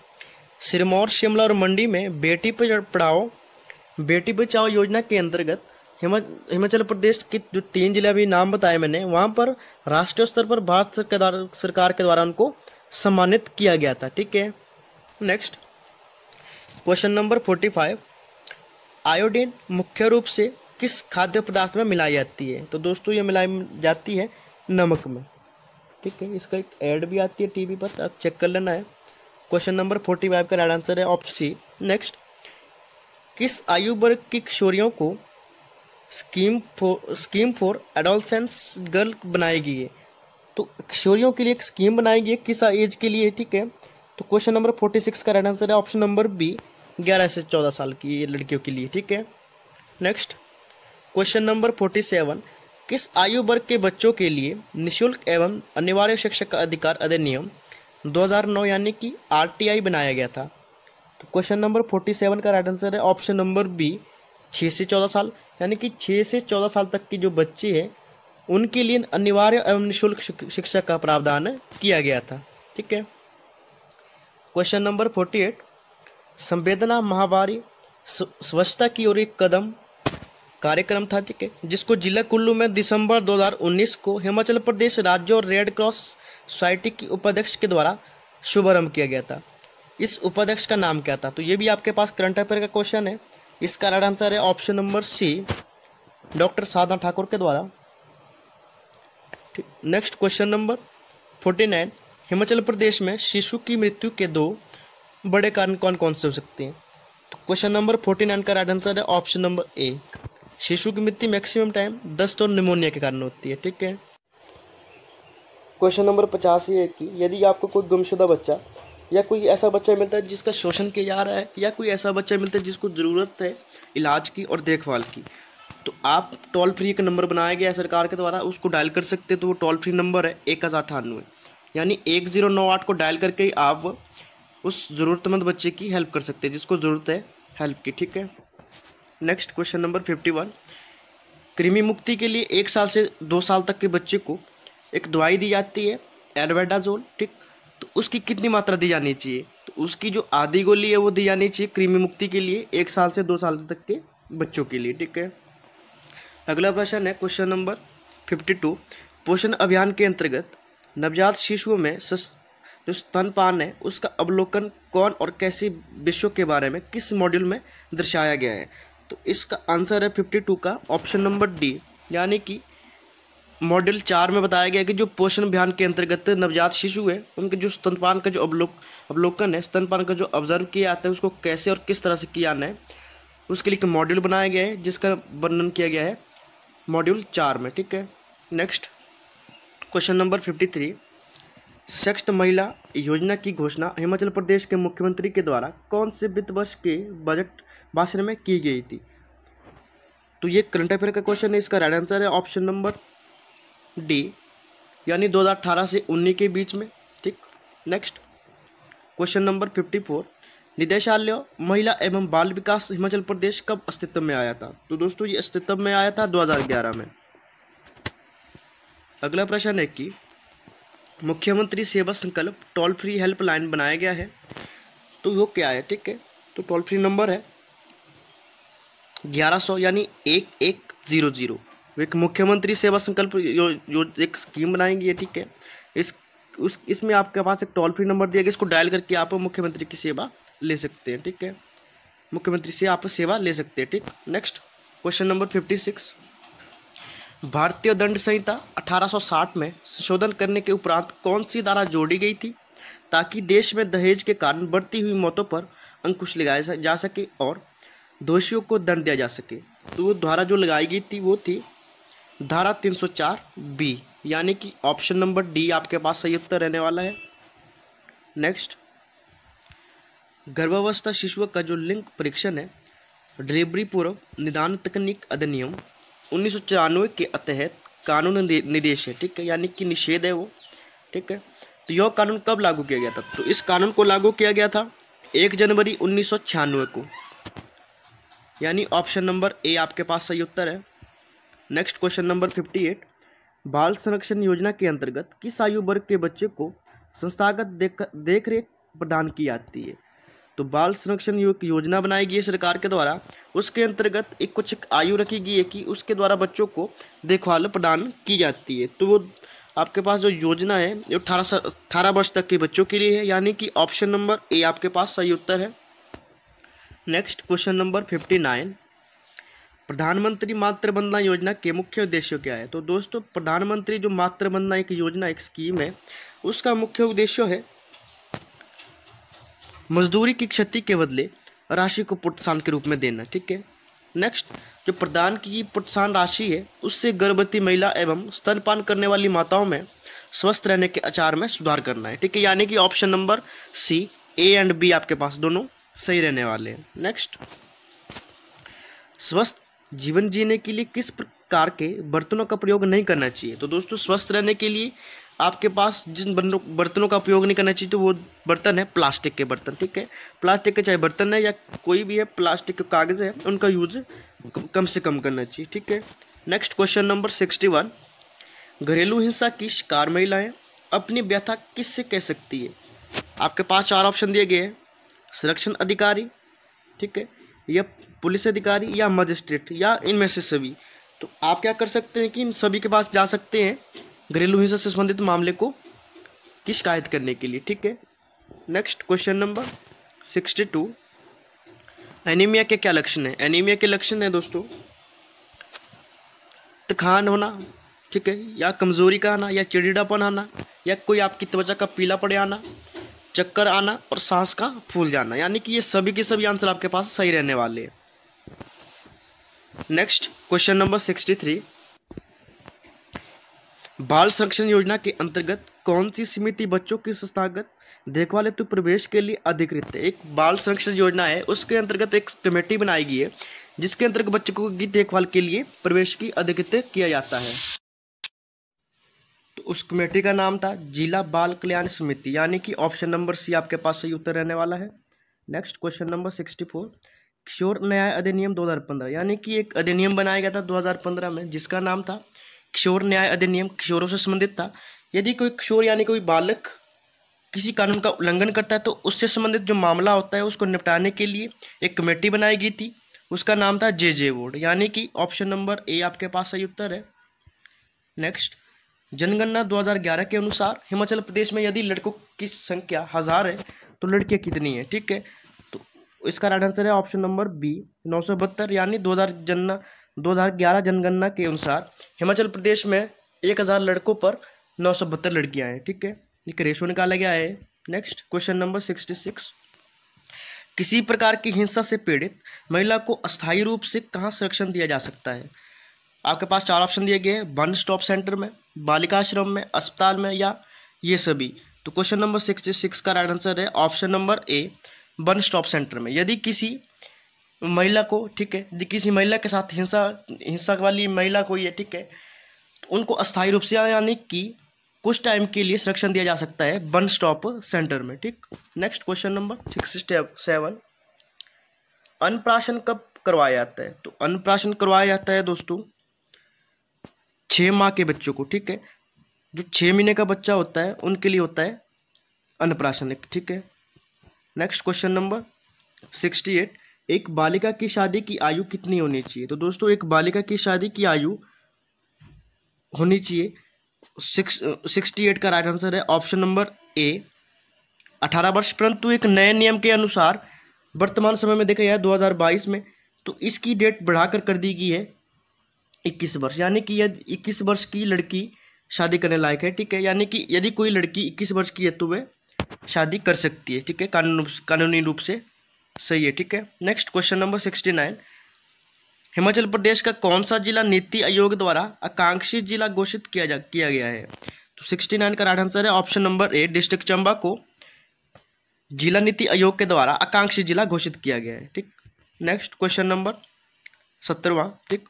सिरमौर शिमला और मंडी में बेटी पढ़ाओ बेटी बचाओ योजना के अंतर्गत हिमाचल प्रदेश के जो तीन जिले अभी नाम बताए मैंने वहाँ पर राष्ट्रीय स्तर पर भारत सरकार सरकार के द्वारा उनको सम्मानित किया गया था ठीक है next question number forty five iodine मुख्य रूप से किस खाद्य पदार्थ में मिलाई जाती है तो दोस्तों ये मिलाई जाती है नमक में ठीक है इसका एक ऐड भी आती है टीवी पर आप चेक कर लेना है क्वेश्चन नंबर फोर्टी फाइव का राइट आंसर है ऑप्शन सी नेक्स्ट किस आयु वर्ग की किशोरियों को scheme for scheme for adolescence girl बनाएगी है तो किशोरियों के लिए एक स्कीम बनाएगी है किस एज के लिए ठीक है तो क्वेश्चन नंबर फोर्टी सिक्स का राइट आंसर है ऑप्शन नंबर बी ग्यारह से चौदह साल की लड़कियों के लिए ठीक है next question number forty seven किस आयु वर्ग के बच्चों के लिए निशुल्क एवं अनिवार्य शिक्षक का अधिकार अधिनियम 2009 यानी कि आरटीआई बनाया गया था तो क्वेश्चन नंबर 47 का राइट आंसर है ऑप्शन नंबर बी 6 से 14 साल यानी कि 6 से चौदह साल तक की जो बच्चे हैं उनके लिए अनिवार्य एवं निःशुल्क शिक्षा का प्रावधान किया गया था ठीक है क्वेश्चन नंबर फोर्टी एट संवेदना महावारी स्वच्छता की ओर एक कदम कार्यक्रम था ठीक है जिसको जिला कुल्लू में दिसंबर 2019 को हिमाचल प्रदेश राज्य और रेड क्रॉस सोसाइटी के उपाध्यक्ष के द्वारा शुभारंभ किया गया था इस उपाध्यक्ष का नाम क्या था तो ये भी आपके पास करंट अफेयर का क्वेश्चन है इसका राइट आंसर है option number C doctor Sadhana Thakur के द्वारा next question number forty nine Himachal Pradesh में शिशु की मृत्यु के दो बड़े कारण कौन कौन से हो सकते हैं तो क्वेश्चन नंबर फोर्टी नाइन का राइट आंसर है ऑप्शन नंबर ए शिशु की मृत्यु मैक्सिमम टाइम दस्त और निमोनिया के कारण होती है ठीक है क्वेश्चन नंबर पचास ये है कि यदि आपको कोई गुमशुदा बच्चा या कोई ऐसा बच्चा मिलता है जिसका शोषण किया जा रहा है या कोई ऐसा बच्चा मिलता है जिसको ज़रूरत है इलाज की और देखभाल की तो आप टोल फ्री एक नंबर बनाया गया है सरकार के द्वारा उसको डायल कर सकते हैं तो वो टोल फ्री नंबर है एक हज़ार अठानवे यानी एक ज़ीरो नौ आठ को डायल करके आप उस ज़रूरतमंद बच्चे की हेल्प कर सकते हैं जिसको ज़रूरत है हेल्प की ठीक है next question number fifty one कृमि मुक्ति के लिए एक साल से दो साल तक के बच्चे को एक दवाई दी जाती है एलवेडाजोल ठीक तो उसकी कितनी मात्रा दी जानी चाहिए तो उसकी जो आधी गोली है वो दी जानी चाहिए कृमि मुक्ति के लिए एक साल से दो साल तक के बच्चों के लिए ठीक है अगला प्रश्न है क्वेश्चन नंबर फिफ्टी टू पोषण अभियान के अंतर्गत नवजात शिशुओं में सस, जो स्तनपान है उसका अवलोकन कौन और कैसे विषयों के बारे में किस मॉड्यूल में दर्शाया गया है तो इसका आंसर है फिफ्टी टू का ऑप्शन नंबर डी यानी कि मॉडल चार में बताया गया कि जो पोषण अभियान के अंतर्गत नवजात शिशु है उनके जो स्तनपान का जो अवलोक अवलोकन है स्तनपान का जो ऑब्जर्व किया जाता है उसको कैसे और किस तरह से किया जाना है उसके लिए एक मॉड्यूल बनाया गया है जिसका वर्णन किया गया है मॉड्यूल चार में ठीक है next question number fifty three सेक्स्ट महिला योजना की घोषणा हिमाचल प्रदेश के मुख्यमंत्री के द्वारा कौन से वित्त वर्ष के बजट भाषण में की गई थी तो ये करंट अफेयर का क्वेश्चन है इसका राइट आंसर है ऑप्शन नंबर डी यानी 2018 से 19 के बीच में ठीक नेक्स्ट क्वेश्चन नंबर 54 निदेशालय महिला एवं बाल विकास हिमाचल प्रदेश कब अस्तित्व में आया था तो दोस्तों ये अस्तित्व में आया था 2011 में अगला प्रश्न है कि मुख्यमंत्री सेवा संकल्प टोल फ्री हेल्पलाइन बनाया गया है तो वो क्या है ठीक है तो टोल फ्री नंबर है ग्यारह सौ यानी एक एक ज़ीरो ज़ीरो एक मुख्यमंत्री सेवा संकल्प यो, यो एक स्कीम बनाएंगे ठीक है इस उस इसमें आपके पास एक टोल फ्री नंबर दिया गया इसको डायल करके आप मुख्यमंत्री की सेवा ले सकते हैं ठीक है मुख्यमंत्री से आप सेवा ले सकते हैं ठीक next question number fifty six भारतीय दंड संहिता 1860 में संशोधन करने के उपरांत कौन सी धारा जोड़ी गई थी ताकि देश में दहेज के कारण बढ़ती हुई मौतों पर अंकुश लगाया जा सके और दोषियों को दंड दिया जा सके तो वो धारा जो लगाई गई थी वो थी धारा 304 बी यानी कि ऑप्शन नंबर डी आपके पास सही उत्तर रहने वाला है नेक्स्ट गर्भावस्था शिशु का जो लिंग परीक्षण है डिलीवरी पूर्व निदान तकनीक अधिनियम उन्नीस के तहत कानून निदेश है ठीक है यानी कि निषेध है वो ठीक है तो यह कानून कब लागू किया गया था तो इस कानून को लागू किया गया था एक जनवरी उन्नीस को यानी ऑप्शन नंबर ए आपके पास सही उत्तर है next question number fifty eight बाल संरक्षण योजना के अंतर्गत किस आयु वर्ग के बच्चे को संस्थागत देख देख रेख प्रदान की जाती है तो बाल संरक्षण योजना बनाई गई है सरकार के द्वारा उसके अंतर्गत एक कुछ आयु रखी गई है कि उसके द्वारा बच्चों को देखभाल प्रदान की जाती है तो वो आपके पास जो योजना है ये अठारह अठारह वर्ष तक के बच्चों के लिए है यानी कि ऑप्शन नंबर ए आपके पास सही उत्तर है next question number fifty nine प्रधानमंत्री मातृ वंदना योजना के मुख्य उद्देश्य क्या है तो दोस्तों प्रधानमंत्री जो मातृ वंदना एक योजना एक स्कीम है उसका मुख्य उद्देश्य है मजदूरी की क्षति के बदले राशि को प्रोत्साहन के रूप में देना ठीक है नेक्स्ट जो प्रदान की प्रोत्साहन राशि है उससे गर्भवती महिला एवं स्तनपान करने वाली माताओं में स्वस्थ रहने के आचार में सुधार करना है ठीक है यानी कि option number C A and B आपके पास दोनों सही रहने वाले हैं नेक्स्ट स्वस्थ जीवन जीने के लिए किस प्रकार के बर्तनों का प्रयोग नहीं करना चाहिए तो दोस्तों स्वस्थ रहने के लिए आपके पास जिन बर्तनों का प्रयोग नहीं करना चाहिए तो वो बर्तन है प्लास्टिक के बर्तन ठीक है प्लास्टिक के चाहे बर्तन है या कोई भी है प्लास्टिक के कागज़ है उनका यूज़ कम से कम करना चाहिए ठीक है next question number sixty one घरेलू हिंसा की शिकार महिलाएं अपनी व्यथा किससे कह सकती है आपके पास चार ऑप्शन दिए गए हैं संरक्षण अधिकारी ठीक है या पुलिस अधिकारी या मजिस्ट्रेट या इनमें से सभी तो आप क्या कर सकते हैं कि इन सभी के पास जा सकते हैं घरेलू हिंसा से संबंधित मामले को की शिकायत करने के लिए ठीक है next question number sixty two anaemia के क्या लक्षण है एनीमिया के लक्षण है दोस्तों तखान होना ठीक है या कमज़ोरी का आना या चिड़िड़ापन आना या कोई आपकी त्वचा का पीला पड़े आना चक्कर आना और सांस का फूल जाना यानी कि ये सभी के सभी आंसर आपके पास सही रहने वाले हैं next question number sixty three बाल संरक्षण योजना के अंतर्गत कौन सी समिति बच्चों की संस्थागत देखभाल हेतु प्रवेश के लिए अधिकृत है एक बाल संरक्षण योजना है उसके अंतर्गत एक कमेटी बनाई गई है जिसके अंतर्गत बच्चों की देखभाल के लिए प्रवेश की अधिकृत किया जाता है तो उस कमेटी का नाम था जिला बाल कल्याण समिति यानी कि ऑप्शन नंबर सी आपके पास सही उत्तर रहने वाला है नेक्स्ट क्वेश्चन नंबर सिक्सटी किशोर न्याय अधिनियम 2015 यानी कि एक अधिनियम बनाया गया था 2015 में जिसका नाम था किशोर न्याय अधिनियम किशोरों से संबंधित था यदि कोई किशोर यानी कोई बालक किसी कानून का उल्लंघन करता है तो उससे संबंधित जो मामला होता है उसको निपटाने के लिए एक कमेटी बनाई गई थी उसका नाम था जे जे बोर्ड यानी कि ऑप्शन नंबर ए आपके पास सही उत्तर है नेक्स्ट जनगणना 2011 के अनुसार हिमाचल प्रदेश में यदि लड़कों की संख्या हज़ार है तो लड़कियाँ कितनी है ठीक है तो इसका राइट आंसर है ऑप्शन नंबर बी नौ सौ बहत्तर यानी दो हज़ार जनना दो हज़ार ग्यारह जनगणना के अनुसार हिमाचल प्रदेश में एक हज़ार लड़कों पर नौ सौ बहत्तर लड़कियाँ हैं ठीक है एक रेशो निकाला गया है next question number sixty six किसी प्रकार की हिंसा से पीड़ित महिला को अस्थायी रूप से कहाँ संरक्षण दिया जा सकता है आपके पास चार ऑप्शन दिए गए हैं वन स्टॉप सेंटर में बालिका आश्रम में अस्पताल में या ये सभी तो क्वेश्चन नंबर सिक्सटी सिक्स का राइट आंसर है option number A one stop centre में यदि किसी महिला को ठीक है यदि किसी महिला के साथ हिंसा हिंसा वाली महिला को ये ठीक है तो उनको अस्थायी रूप से यानी कि कुछ टाइम के लिए संरक्षण दिया जा सकता है वन स्टॉप सेंटर में ठीक next question number sixty seven अनप्राशन कब करवाया जाता है तो अनप्राशन करवाया जाता है दोस्तों छः माह के बच्चों को ठीक है जो छः महीने का बच्चा होता है उनके लिए होता है अनप्राशन ठीक है next question number sixty eight एक बालिका की शादी की आयु कितनी होनी चाहिए तो दोस्तों एक बालिका की शादी की आयु होनी चाहिए सिक्सटी एट का राइट आंसर है ऑप्शन नंबर ए अठारह वर्ष परंतु एक नए नियम के अनुसार वर्तमान समय में देखा जाए दो हज़ार बाईस में तो इसकी डेट बढ़ाकर कर दी गई है इक्कीस वर्ष यानी कि यदि इक्कीस वर्ष की लड़की शादी करने लायक है ठीक है यानी कि यदि कोई लड़की इक्कीस वर्ष की है तो वह शादी कर सकती है ठीक है कानून कानूनी रूप से सही है ठीक है next question number sixty nine Himachal Pradesh का कौन सा जिला नीति आयोग द्वारा आकांक्षी जिला घोषित किया जा किया गया है तो सिक्सटी नाइन का राइट आंसर है option number A district Chamba को जिला नीति आयोग के द्वारा आकांक्षी जिला घोषित किया गया है ठीक नेक्स्ट क्वेश्चन नंबर सत्रवा ठीक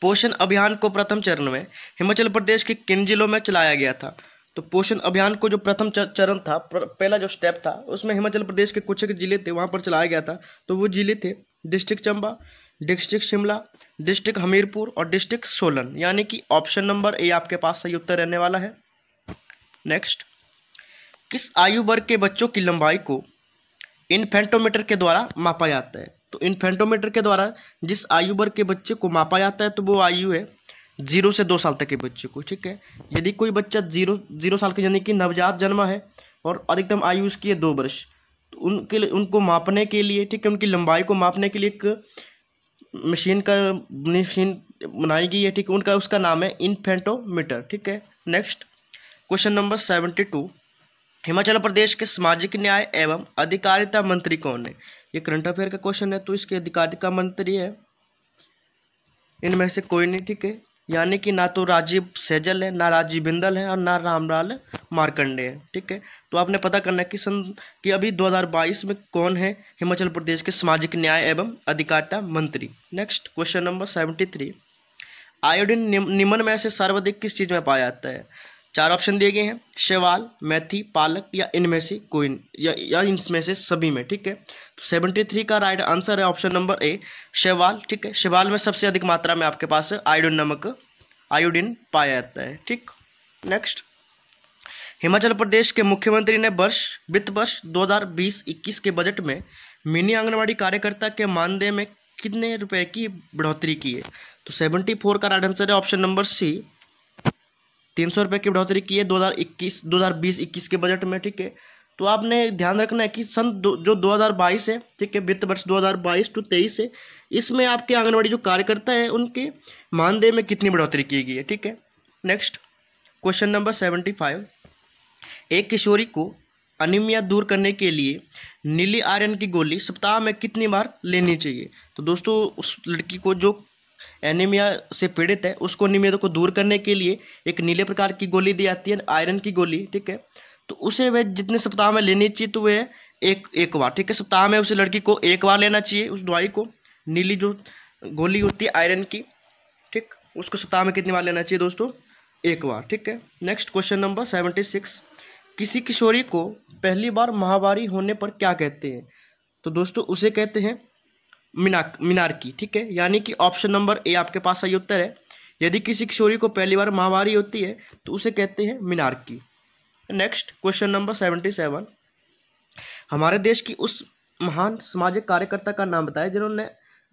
पोषण अभियान को प्रथम चरण में हिमाचल प्रदेश के किन जिलों में चलाया गया था तो पोषण अभियान को जो प्रथम चरण था पहला जो स्टेप था उसमें हिमाचल प्रदेश के कुछ जिले थे वहाँ पर चलाया गया था तो वो जिले थे district Chamba district Shimla district Hamirpur और डिस्ट्रिक्ट सोलन यानी कि ऑप्शन नंबर ए आपके पास सही उत्तर रहने वाला है नेक्स्ट किस आयु वर्ग के बच्चों की लंबाई को इन्फेंटोमीटर के द्वारा मापा जाता है तो इन्फेंटोमीटर के द्वारा जिस आयु वर्ग के बच्चे को मापा जाता है तो वो आयु है जीरो से दो साल तक के बच्चे को ठीक है यदि कोई बच्चा जीरो जीरो साल के यानी कि नवजात जन्मा है और अधिकतम आयु उसकी है दो वर्ष तो उनके उनको मापने के लिए ठीक है उनकी लंबाई को मापने के लिए एक मशीन का मशीन बनाई गई है ठीक है उनका उसका नाम है इन्फेंटोमीटर ठीक है next question number seventy two Himachal Pradesh के सामाजिक न्याय एवं अधिकारिता मंत्री कौन है ये करंट अफेयर का क्वेश्चन है तो इसके अधिकारिता मंत्री है इनमें से कोई नहीं ठीक है यानी कि ना तो राजीव सैजल है ना राजीव बिंदल है और ना रामलाल मारकंडे है ठीक है तो आपने पता करना है कि सन कि अभी 2022 में कौन है हिमाचल प्रदेश के सामाजिक न्याय एवं अधिकारिता मंत्री next question number seventy three iodine निम्न में से सर्वाधिक किस चीज़ में पाया जाता है चार ऑप्शन दिए गए हैं शैवाल मैथी पालक या इनमें से कोई या, या इनमें से सभी में ठीक है तो सेवेंटी थ्री का राइट आंसर है ऑप्शन नंबर ए शैवाल ठीक है शैवाल में सबसे अधिक मात्रा में आपके पास आयोडिन नमक आयोडिन पाया जाता है ठीक नेक्स्ट हिमाचल प्रदेश के मुख्यमंत्री ने वर्ष वित्त वर्ष दो हजार के बजट में मिनी आंगनबाड़ी कार्यकर्ता के मानदेय में कितने रुपए की बढ़ोतरी की है तो सेवेंटी फोर का राइट आंसर है ऑप्शन नंबर सी तीन सौ रुपये की बढ़ोतरी की है दो हज़ार इक्कीस दो हज़ार बीस इक्कीस के बजट में ठीक है तो आपने ध्यान रखना है कि सन दो, जो 2022 है ठीक है वित्त वर्ष 2022 टू तेईस है इसमें आपके आंगनबाड़ी जो कार्यकर्ता है उनके मानदेय में कितनी बढ़ोतरी की गई है ठीक है next question number seventy five एक किशोरी को अनिमिया दूर करने के लिए नीली आर्यन की गोली सप्ताह में कितनी बार लेनी चाहिए तो दोस्तों उस लड़की को जो एनीमिया से पीड़ित है उसको एनीमिया को दूर करने के लिए एक नीले प्रकार की गोली दी जाती है आयरन की गोली ठीक है तो उसे वह जितने सप्ताह में लेनी चाहिए तो वह एक एक बार ठीक है सप्ताह में उसे लड़की को एक बार लेना चाहिए उस दवाई को नीली जो गोली होती है आयरन की ठीक उसको सप्ताह में कितनी बार लेना चाहिए दोस्तों एक बार ठीक है next question number seventy six किसी किशोरी को पहली बार महावारी होने पर क्या कहते हैं तो दोस्तों उसे कहते हैं मीना मीनार की ठीक है यानी कि ऑप्शन नंबर ए आपके पास सही उत्तर है यदि किसी किशोरी को पहली बार माहवारी होती है तो उसे कहते हैं मीनार की next question number seventy seven हमारे देश की उस महान सामाजिक कार्यकर्ता का नाम बताया जिन्होंने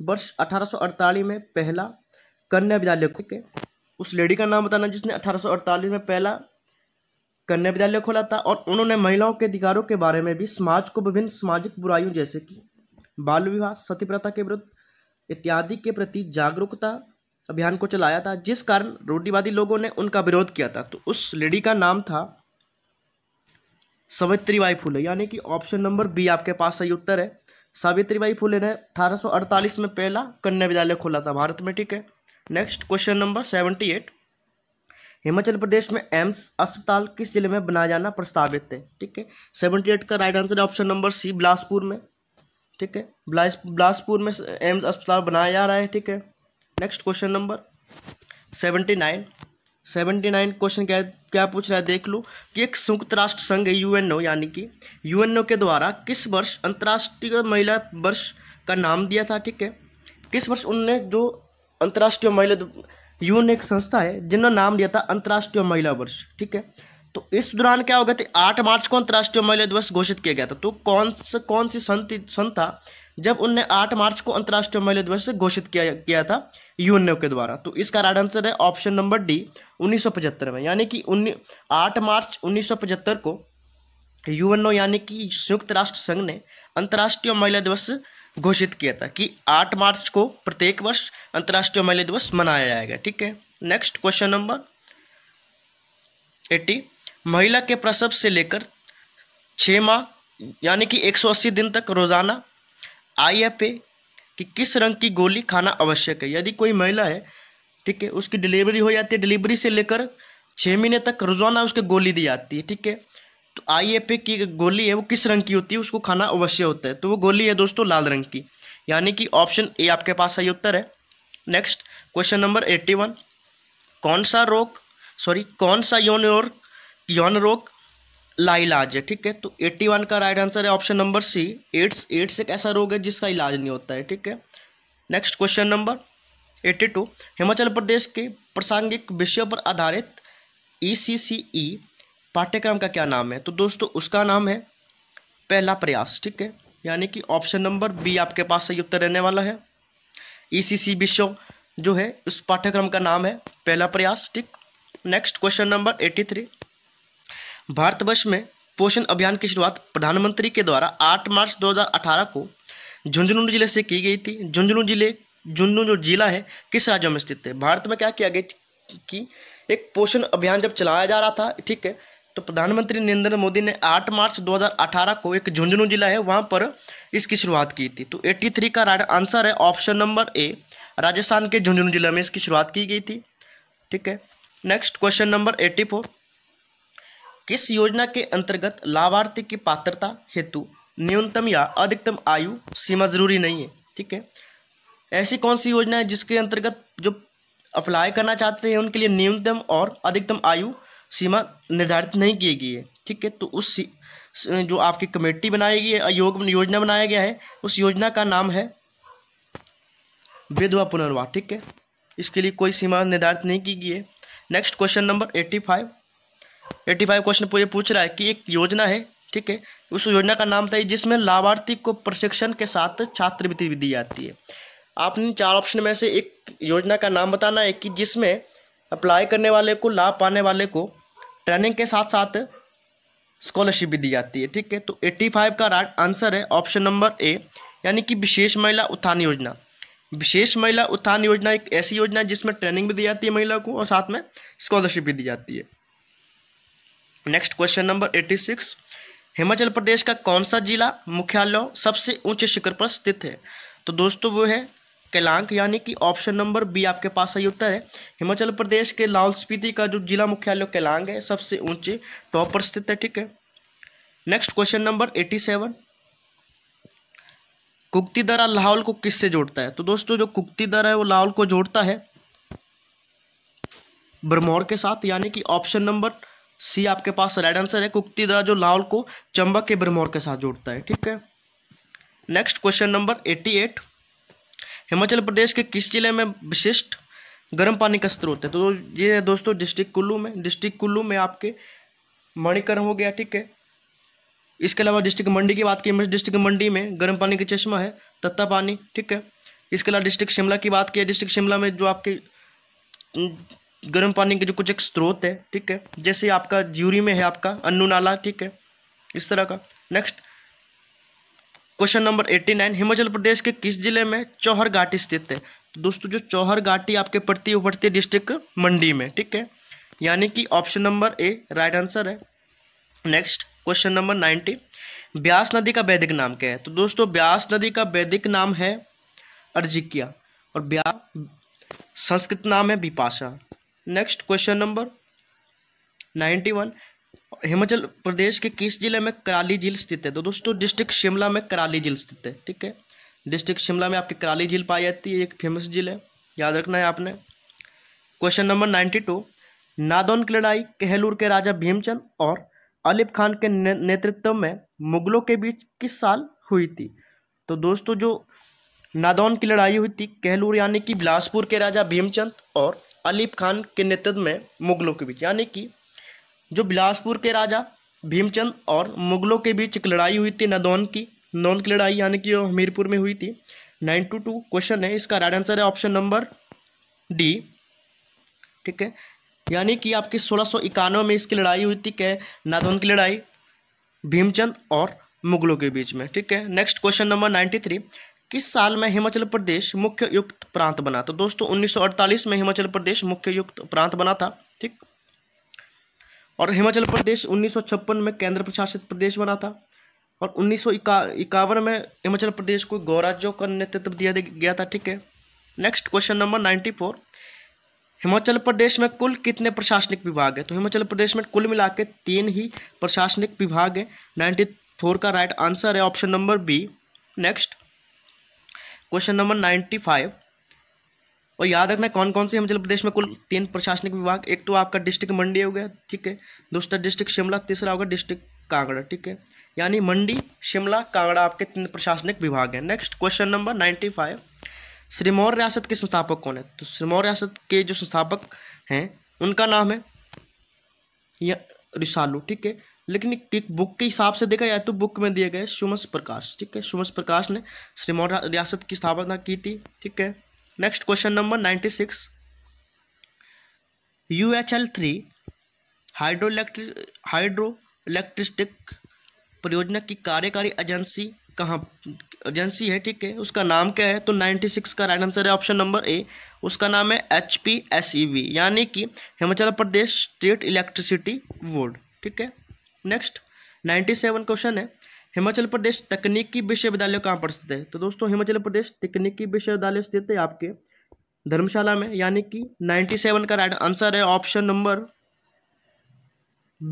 वर्ष अठारह में पहला कन्या विद्यालय के उस लेडी का नाम बताना जिसने अठारह में पहला कन्या विद्यालय खोला था और उन्होंने महिलाओं के अधिकारों के बारे में भी समाज को विभिन्न सामाजिक बुराइयों जैसे कि बाल विवाह सती प्रथा के विरुद्ध इत्यादि के प्रति जागरूकता अभियान को चलाया था जिस कारण रूढ़िवादी लोगों ने उनका विरोध किया था तो उस लेडी का नाम था बाई फुले यानी कि ऑप्शन नंबर बी आपके पास सही उत्तर है सावित्रीबाई फुले ने 1848 में पहला कन्या विद्यालय खोला था भारत में ठीक है next question number 78 Himachal Pradesh में एम्स अस्पताल किस जिले में बनाया जाना प्रस्तावित है ठीक है 78 का राइट आंसर है ऑप्शन नंबर सी बिलासपुर में ठीक है ब्लास बिलासपुर में एम्स अस्पताल बनाया जा रहा है ठीक है next question number seventy nine seventy nine question क्या क्या पूछ रहा है देख लो कि एक संयुक्त राष्ट्र संघ है यू यानी कि यू के द्वारा किस वर्ष अंतर्राष्ट्रीय महिला वर्ष का नाम दिया था ठीक है किस वर्ष उनने जो अंतर्राष्ट्रीय महिला यू एक संस्था है जिन्होंने नाम दिया था अंतर्राष्ट्रीय महिला वर्ष ठीक है तो इस दौरान क्या हो गया था आठ मार्च को अंतर्राष्ट्रीय महिला दिवस घोषित किया गया था तो कौन सा कौन सी सन सन था जब उनने आठ मार्च को अंतर्राष्ट्रीय महिला दिवस घोषित किया गया था यूएनओ के द्वारा तो इसका राइट आंसर है ऑप्शन नंबर डी उन्नीस में यानी कि आठ मार्च उन्नीस को यूएनओ यानी कि संयुक्त राष्ट्र संघ ने अंतर्राष्ट्रीय महिला दिवस घोषित किया था कि आठ मार्च को प्रत्येक वर्ष अंतर्राष्ट्रीय महिला दिवस मनाया जाएगा ठीक है नेक्स्ट क्वेश्चन नंबर एट्टी महिला के प्रसव से लेकर छः माह यानी कि 180 दिन तक रोज़ाना आई एफ ए कि किस रंग की गोली खाना आवश्यक है यदि कोई महिला है ठीक है उसकी डिलीवरी हो जाती है डिलीवरी से लेकर छः महीने तक रोज़ाना उसके गोली दी जाती है ठीक है तो आई एफ ए की गोली है वो किस रंग की होती है उसको खाना अवश्य होता है तो वो गोली है दोस्तों लाल रंग की यानी कि ऑप्शन ए आपके पास सही उत्तर है next question number eighty one कौन सा रोग सॉरी कौन सा यौन रोग यौन रोग लाइलाज है ठीक है तो एट्टी वन का राइट आंसर है option number C AIDS AIDS एक ऐसा रोग है जिसका इलाज नहीं होता है ठीक है next question number eighty two Himachal Pradesh के प्रासंगिक विषयों पर आधारित ई सी सी ई पाठ्यक्रम का क्या नाम है तो दोस्तों उसका नाम है पहला प्रयास ठीक है यानी कि ऑप्शन नंबर बी आपके पास सही उत्तर रहने वाला है ई e सी सी e विषय जो है उस पाठ्यक्रम का नाम है पहला प्रयास ठीक next question number eighty three Bharatvarsh में पोषण अभियान की शुरुआत प्रधानमंत्री के द्वारा 8 मार्च 2018 को झुंझुनू जिले से की गई थी झुंझुनू जिले झुंझुनू जो जिला है किस राज्य में स्थित है भारत में क्या किया गया कि एक पोषण अभियान जब चलाया जा रहा था ठीक है तो प्रधानमंत्री नरेंद्र मोदी ने 8 मार्च 2018 को एक झुंझुनू जिला है वहाँ पर इसकी शुरुआत की थी तो एट्टी का राइट आंसर है ऑप्शन नंबर ए राजस्थान के झुंझुनू जिला में इसकी शुरुआत की गई थी ठीक है नेक्स्ट क्वेश्चन नंबर एट्टी किस योजना के अंतर्गत लाभार्थी की पात्रता हेतु न्यूनतम या अधिकतम आयु सीमा जरूरी नहीं है ठीक है ऐसी कौन सी योजना है जिसके अंतर्गत जो अप्लाई करना चाहते हैं उनके लिए न्यूनतम और अधिकतम आयु सीमा निर्धारित नहीं की गई है ठीक है तो उस जो आपकी कमेटी बनाई गई है योग योजना बनाया गया है उस योजना का नाम है विधवा पुनर्वाह ठीक है इसके लिए कोई सीमा निर्धारित नहीं की गई है next question number eighty five eighty five question पूछ रहा है कि एक योजना है ठीक है उस योजना का नाम था जिसमें लाभार्थी को प्रशिक्षण के साथ छात्रवृत्ति भी दी जाती है आपने चार ऑप्शन में से एक योजना का नाम बताना है कि जिसमें अप्लाई करने वाले को लाभ पाने वाले को ट्रेनिंग के साथ साथ स्कॉलरशिप भी दी जाती है ठीक है तो एट्टी फाइव का राइट आंसर है ऑप्शन नंबर ए यानी कि विशेष महिला उत्थान योजना विशेष महिला उत्थान योजना एक ऐसी योजना है जिसमें ट्रेनिंग भी दी जाती है महिला को और साथ में स्कॉलरशिप भी दी जाती है next question number eighty six Himachal Pradesh का कौन सा जिला मुख्यालय सबसे ऊंचे शिखर पर स्थित है तो दोस्तों वो है कैलांग यानी कि ऑप्शन नंबर बी आपके पास सही उत्तर है हिमाचल प्रदेश के लाहौल स्पीति का जो जिला मुख्यालय कैलांग है सबसे ऊंचे टॉप पर स्थित है ठीक है next question number eighty seven Kukti दरा लाहौल को किससे जोड़ता है तो दोस्तों जो कुक्ती दरा है वो लाहौल को जोड़ता है ब्रह्मौर के साथ यानी कि ऑप्शन नंबर सी आपके पास राइट आंसर है कुक्ति दरा जो लाहौल को चंबा के ब्रह्मौर के साथ जोड़ता है ठीक है next question number eighty eight Himachal Pradesh के किस जिले में विशिष्ट गर्म पानी का स्रोत है तो ये है दोस्तों डिस्ट्रिक्ट कुल्लू में डिस्ट्रिक्ट कुल्लू में आपके मणिकरण हो गया ठीक है इसके अलावा डिस्ट्रिक्ट मंडी की बात की डिस्ट्रिक्ट मंडी में गर्म पानी का चश्मा है तत्ता पानी ठीक है इसके अलावा डिस्ट्रिक्ट शिमला की बात की डिस्ट्रिक्ट शिमला में जो आपके गर्म पानी के जो कुछ एक स्रोत है ठीक है जैसे आपका ज्यूरी में है आपका अन्नू नाला ठीक है इस तरह का next question number eighty nine Himachal Pradesh के किस जिले में चौहर घाटी स्थित है तो दोस्तों जो चौहर घाटी आपके पड़ती उभरती डिस्ट्रिक्ट मंडी में ठीक है यानी कि option number A right answer है next question number ninety Beas नदी का वैदिक नाम क्या है तो दोस्तों ब्यास नदी का वैदिक नाम है अर्जिकिया और ब्या संस्कृत नाम है Vipasha next question number ninety one Himachal Pradesh के किस जिले में कराली झील स्थित है तो दोस्तों डिस्ट्रिक्ट शिमला में कराली झील स्थित है ठीक है डिस्ट्रिक्ट शिमला में आपकी कराली झील पाई जाती है एक फेमस झील है याद रखना है आपने question number ninety two Nadaun की लड़ाई कहलूर के राजा भीमचंद और अलिफ खान के ने, नेतृत्व में मुगलों के बीच किस साल हुई थी तो दोस्तों जो नादौन की लड़ाई हुई थी कहलूर यानी कि बिलासपुर के राजा भीमचंद और अलीब खान के नेतृत्व में मुगलों के बीच यानी कि जो बिलासपुर के राजा भीमचंद और मुगलों के बीच एक लड़ाई हुई थी नदौन की नौन की लड़ाई यानी कि हमीरपुर में हुई थी नाइन टू टू क्वेश्चन है इसका राइट आंसर है ऑप्शन नंबर डी ठीक है यानी कि आपकी सोलह सौ इक्यानवे में इसकी लड़ाई हुई थी क्या नादौन की लड़ाई भीमचंद और मुगलों के बीच में ठीक है next question number ninety three किस साल में हिमाचल प्रदेश मुख्य युक्त प्रांत बना तो दोस्तों 1948 में हिमाचल प्रदेश मुख्य युक्त प्रांत बना था ठीक और हिमाचल प्रदेश 1956 में केंद्र प्रशासित प्रदेश बना था और उन्नीस सौ में हिमाचल प्रदेश को गौराज्यों का नेतृत्व दिया गया था ठीक है next question number ninety four Himachal Pradesh में कुल कितने प्रशासनिक विभाग है तो हिमाचल प्रदेश में कुल मिला के तीन ही प्रशासनिक विभाग है नाइन्टी फोर का राइट आंसर है option number B next question number ninety five और याद रखना कौन कौन से हिमाचल प्रदेश में कुल तीन प्रशासनिक विभाग एक तो आपका डिस्ट्रिक्ट मंडी हो गया ठीक है दूसरा डिस्ट्रिक्ट शिमला तीसरा होगा डिस्ट्रिक्ट कांगड़ा ठीक है यानी मंडी शिमला कांगड़ा आपके तीन प्रशासनिक विभाग हैं next question number ninety five Sirmaur रियासत के संस्थापक कौन है तो श्रीमौर रियासत के जो संस्थापक हैं उनका नाम है या रिसालू ठीक है लेकिन एक बुक के हिसाब से देखा जाए तो बुक में दिए गए सुमस प्रकाश ठीक है सुमस प्रकाश ने मौर्य रियासत की स्थापना की थी ठीक है next question number ninety six U H L three hydro electric hydro इलेक्ट्रिस्टिक परियोजना की कार्यकारी एजेंसी कहाँ एजेंसी है ठीक है उसका नाम क्या है तो नाइन्टी सिक्स का राइट आंसर है ऑप्शन नंबर ए उसका नाम है H P S E V यानी कि Himachal Pradesh state electricity board ठीक है नेक्स्ट नाइन्टी सेवन क्वेश्चन है हिमाचल प्रदेश तकनीकी विश्वविद्यालय कहाँ पर स्थित है तो दोस्तों हिमाचल प्रदेश तकनीकी विश्वविद्यालय स्थित है आपके धर्मशाला में यानी कि नाइन्टी सेवन का राइट आंसर है ऑप्शन नंबर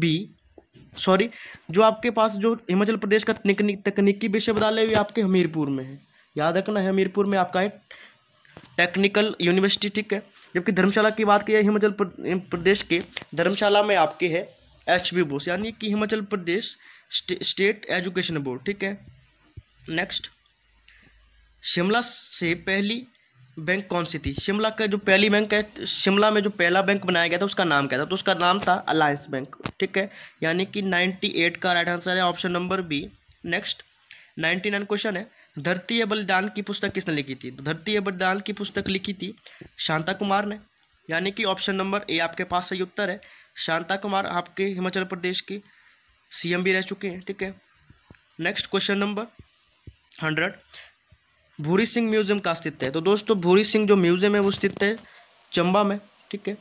बी सॉरी जो आपके पास जो हिमाचल प्रदेश का तकनीकी विश्वविद्यालय भी आपके हमीरपुर में है याद रखना है हमीरपुर में आपका है टेक्निकल यूनिवर्सिटी ठीक है जबकि धर्मशाला की बात की है हिमाचल प्रदेश के धर्मशाला में आपके है एच बी बोस यानी कि हिमाचल प्रदेश स्टे, स्टेट एजुकेशन बोर्ड ठीक है नेक्स्ट शिमला से पहली बैंक कौन सी थी शिमला का जो पहली बैंक है शिमला में जो पहला बैंक बनाया गया था उसका नाम क्या था तो उसका नाम था अलायंस बैंक ठीक है यानी कि 98 का राइट आंसर है option number B next 99 question है धरती बलिदान की पुस्तक किसने लिखी थी तो धरती बलिदान की पुस्तक लिखी थी शांता कुमार ने यानी कि ऑप्शन नंबर ए आपके पास सही उत्तर है शांता कुमार आपके हिमाचल प्रदेश की सीएम भी रह चुके हैं ठीक है नेक्स्ट क्वेश्चन नंबर हंड्रेड भूरी सिंह म्यूजियम कहाँ स्थित है तो दोस्तों भूरी सिंह जो म्यूजियम है वो स्थित है चंबा में ठीक है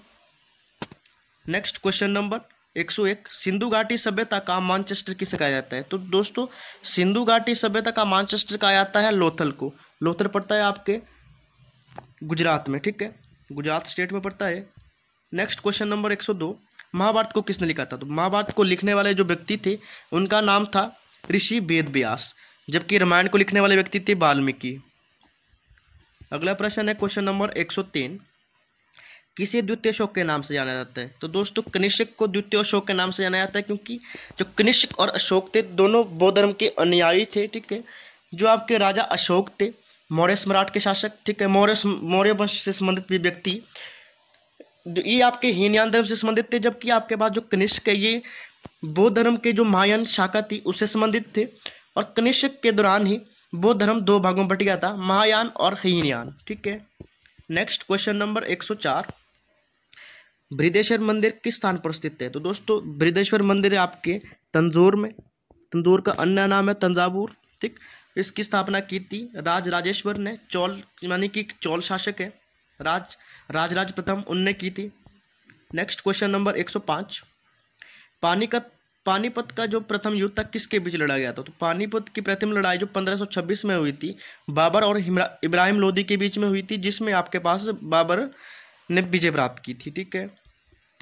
नेक्स्ट क्वेश्चन नंबर एक सौ एक सिंधु घाटी सभ्यता का मानचेस्टर किसे कहा जाता है तो दोस्तों सिंधु घाटी सभ्यता का मानचेस्टर कहा जाता है लोथल को लोथल पड़ता है आपके गुजरात में ठीक है गुजरात स्टेट में पड़ता है नेक्स्ट क्वेश्चन नंबर एक सौ दो महाभारत को किसने लिखा था तो महाभारत को लिखने वाले जो व्यक्ति थे उनका नाम था ऋषि वेद जबकि रामायण को लिखने वाले व्यक्ति थे वाल्मीकि अगला प्रश्न है क्वेश्चन नंबर एक किसे द्वितीय अशोक के नाम से जाना जाता है तो दोस्तों कनिष्क को द्वितीय अशोक के नाम से जाना जाता है क्योंकि जो कनिष्क और अशोक थे दोनों बौद्ध धर्म के अनुयायी थे ठीक है जो आपके राजा अशोक थे मौर्य सम्राट के शासक ठीक है मौर्य मौर्य वंश से संबंधित भी व्यक्ति ये आपके हीनयान धर्म से संबंधित थे जबकि आपके पास जो कनिष्क है ये बौद्ध धर्म के जो महायान शाखा थी उससे संबंधित थे और कनिष्क के दौरान ही बौद्ध धर्म दो भागों में बट गया था महायान और हीनयान ठीक है नेक्स्ट क्वेश्चन नंबर एक सौ चार बृदेश्वर मंदिर किस स्थान पर स्थित है तो दोस्तों बृदेश्वर मंदिर है आपके तंजोर में तंजोर का अन्य नाम है तंजावुर ठीक इसकी स्थापना की थी राज राजेश्वर ने चौल यानी कि चौल शासक है राज राजराज प्रथम उनने की थी next question number 105 Panipat Panipat का जो प्रथम युद्ध था किसके बीच लड़ा गया था तो पानीपत की प्रथम लड़ाई जो 1526 में हुई थी बाबर और इब्राहिम लोधी के बीच में हुई थी जिसमें आपके पास बाबर ने विजय प्राप्त की थी ठीक है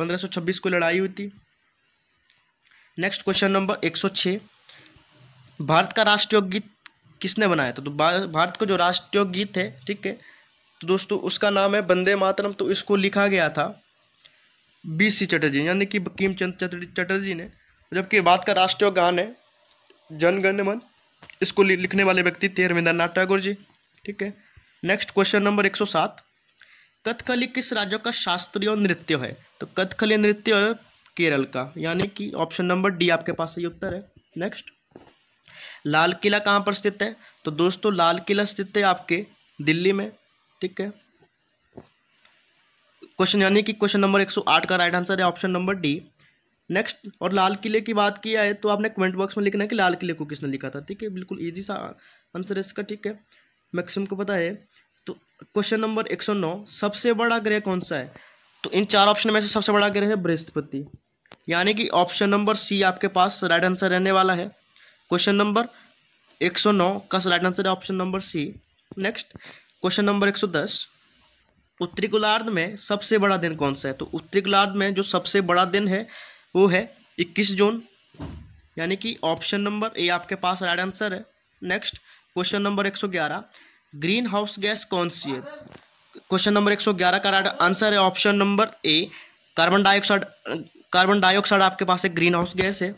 1526 को लड़ाई हुई थी नेक्स्ट क्वेश्चन नंबर एक भारत का राष्ट्रीय गीत किसने बनाया था तो भारत का जो राष्ट्रीय गीत है ठीक है तो दोस्तों उसका नाम है बंदे मातरम तो इसको लिखा गया था बी सी चटर्जी यानी कि बकीम चंद चटर्जी ने जबकि बात का राष्ट्रीय गान है जनगण मन इसको लिखने वाले व्यक्ति थे रविंद्रनाथ टैगोर जी ठीक है नेक्स्ट क्वेश्चन नंबर एक सौ सात कथकली किस राज्य का शास्त्रीय नृत्य है तो कथकली नृत्य है केरल का यानी कि ऑप्शन नंबर डी आपके पास सही उत्तर है नेक्स्ट लाल किला कहाँ पर स्थित है तो दोस्तों लाल किला स्थित है आपके दिल्ली में ठीक है क्वेश्चन यानी कि क्वेश्चन नंबर एक सौ आठ का राइट आंसर है ऑप्शन नंबर डी नेक्स्ट और लाल किले की बात किया है तो आपने कमेंट बॉक्स में लिखना है कि लाल किले को किसने लिखा था ठीक है बिल्कुल ईजी सा आंसर है इसका ठीक है मैक्सिम को पता है तो क्वेश्चन नंबर एक सौ नौ सबसे बड़ा ग्रह कौन सा है तो इन चार ऑप्शन में से सबसे बड़ा ग्रह है बृहस्पति यानी कि ऑप्शन नंबर सी आपके पास राइट आंसर रहने वाला है क्वेश्चन नंबर 109 का राइट आंसर है option number C next question number एक सौ दस उत्तरी गोलार्ध में सबसे बड़ा दिन कौन सा है तो उत्तरी गोलार्ध में जो सबसे बड़ा दिन है वो है इक्कीस जून यानी कि ऑप्शन नंबर ए आपके पास राइट आंसर है नेक्स्ट क्वेश्चन नंबर एक सौ ग्यारह ग्रीन हाउस गैस कौन सी है क्वेश्चन नंबर एक सौ ग्यारह का राइट आंसर है option number A carbon dioxide carbon dioxide आपके पास एक ग्रीन हाउस गैस है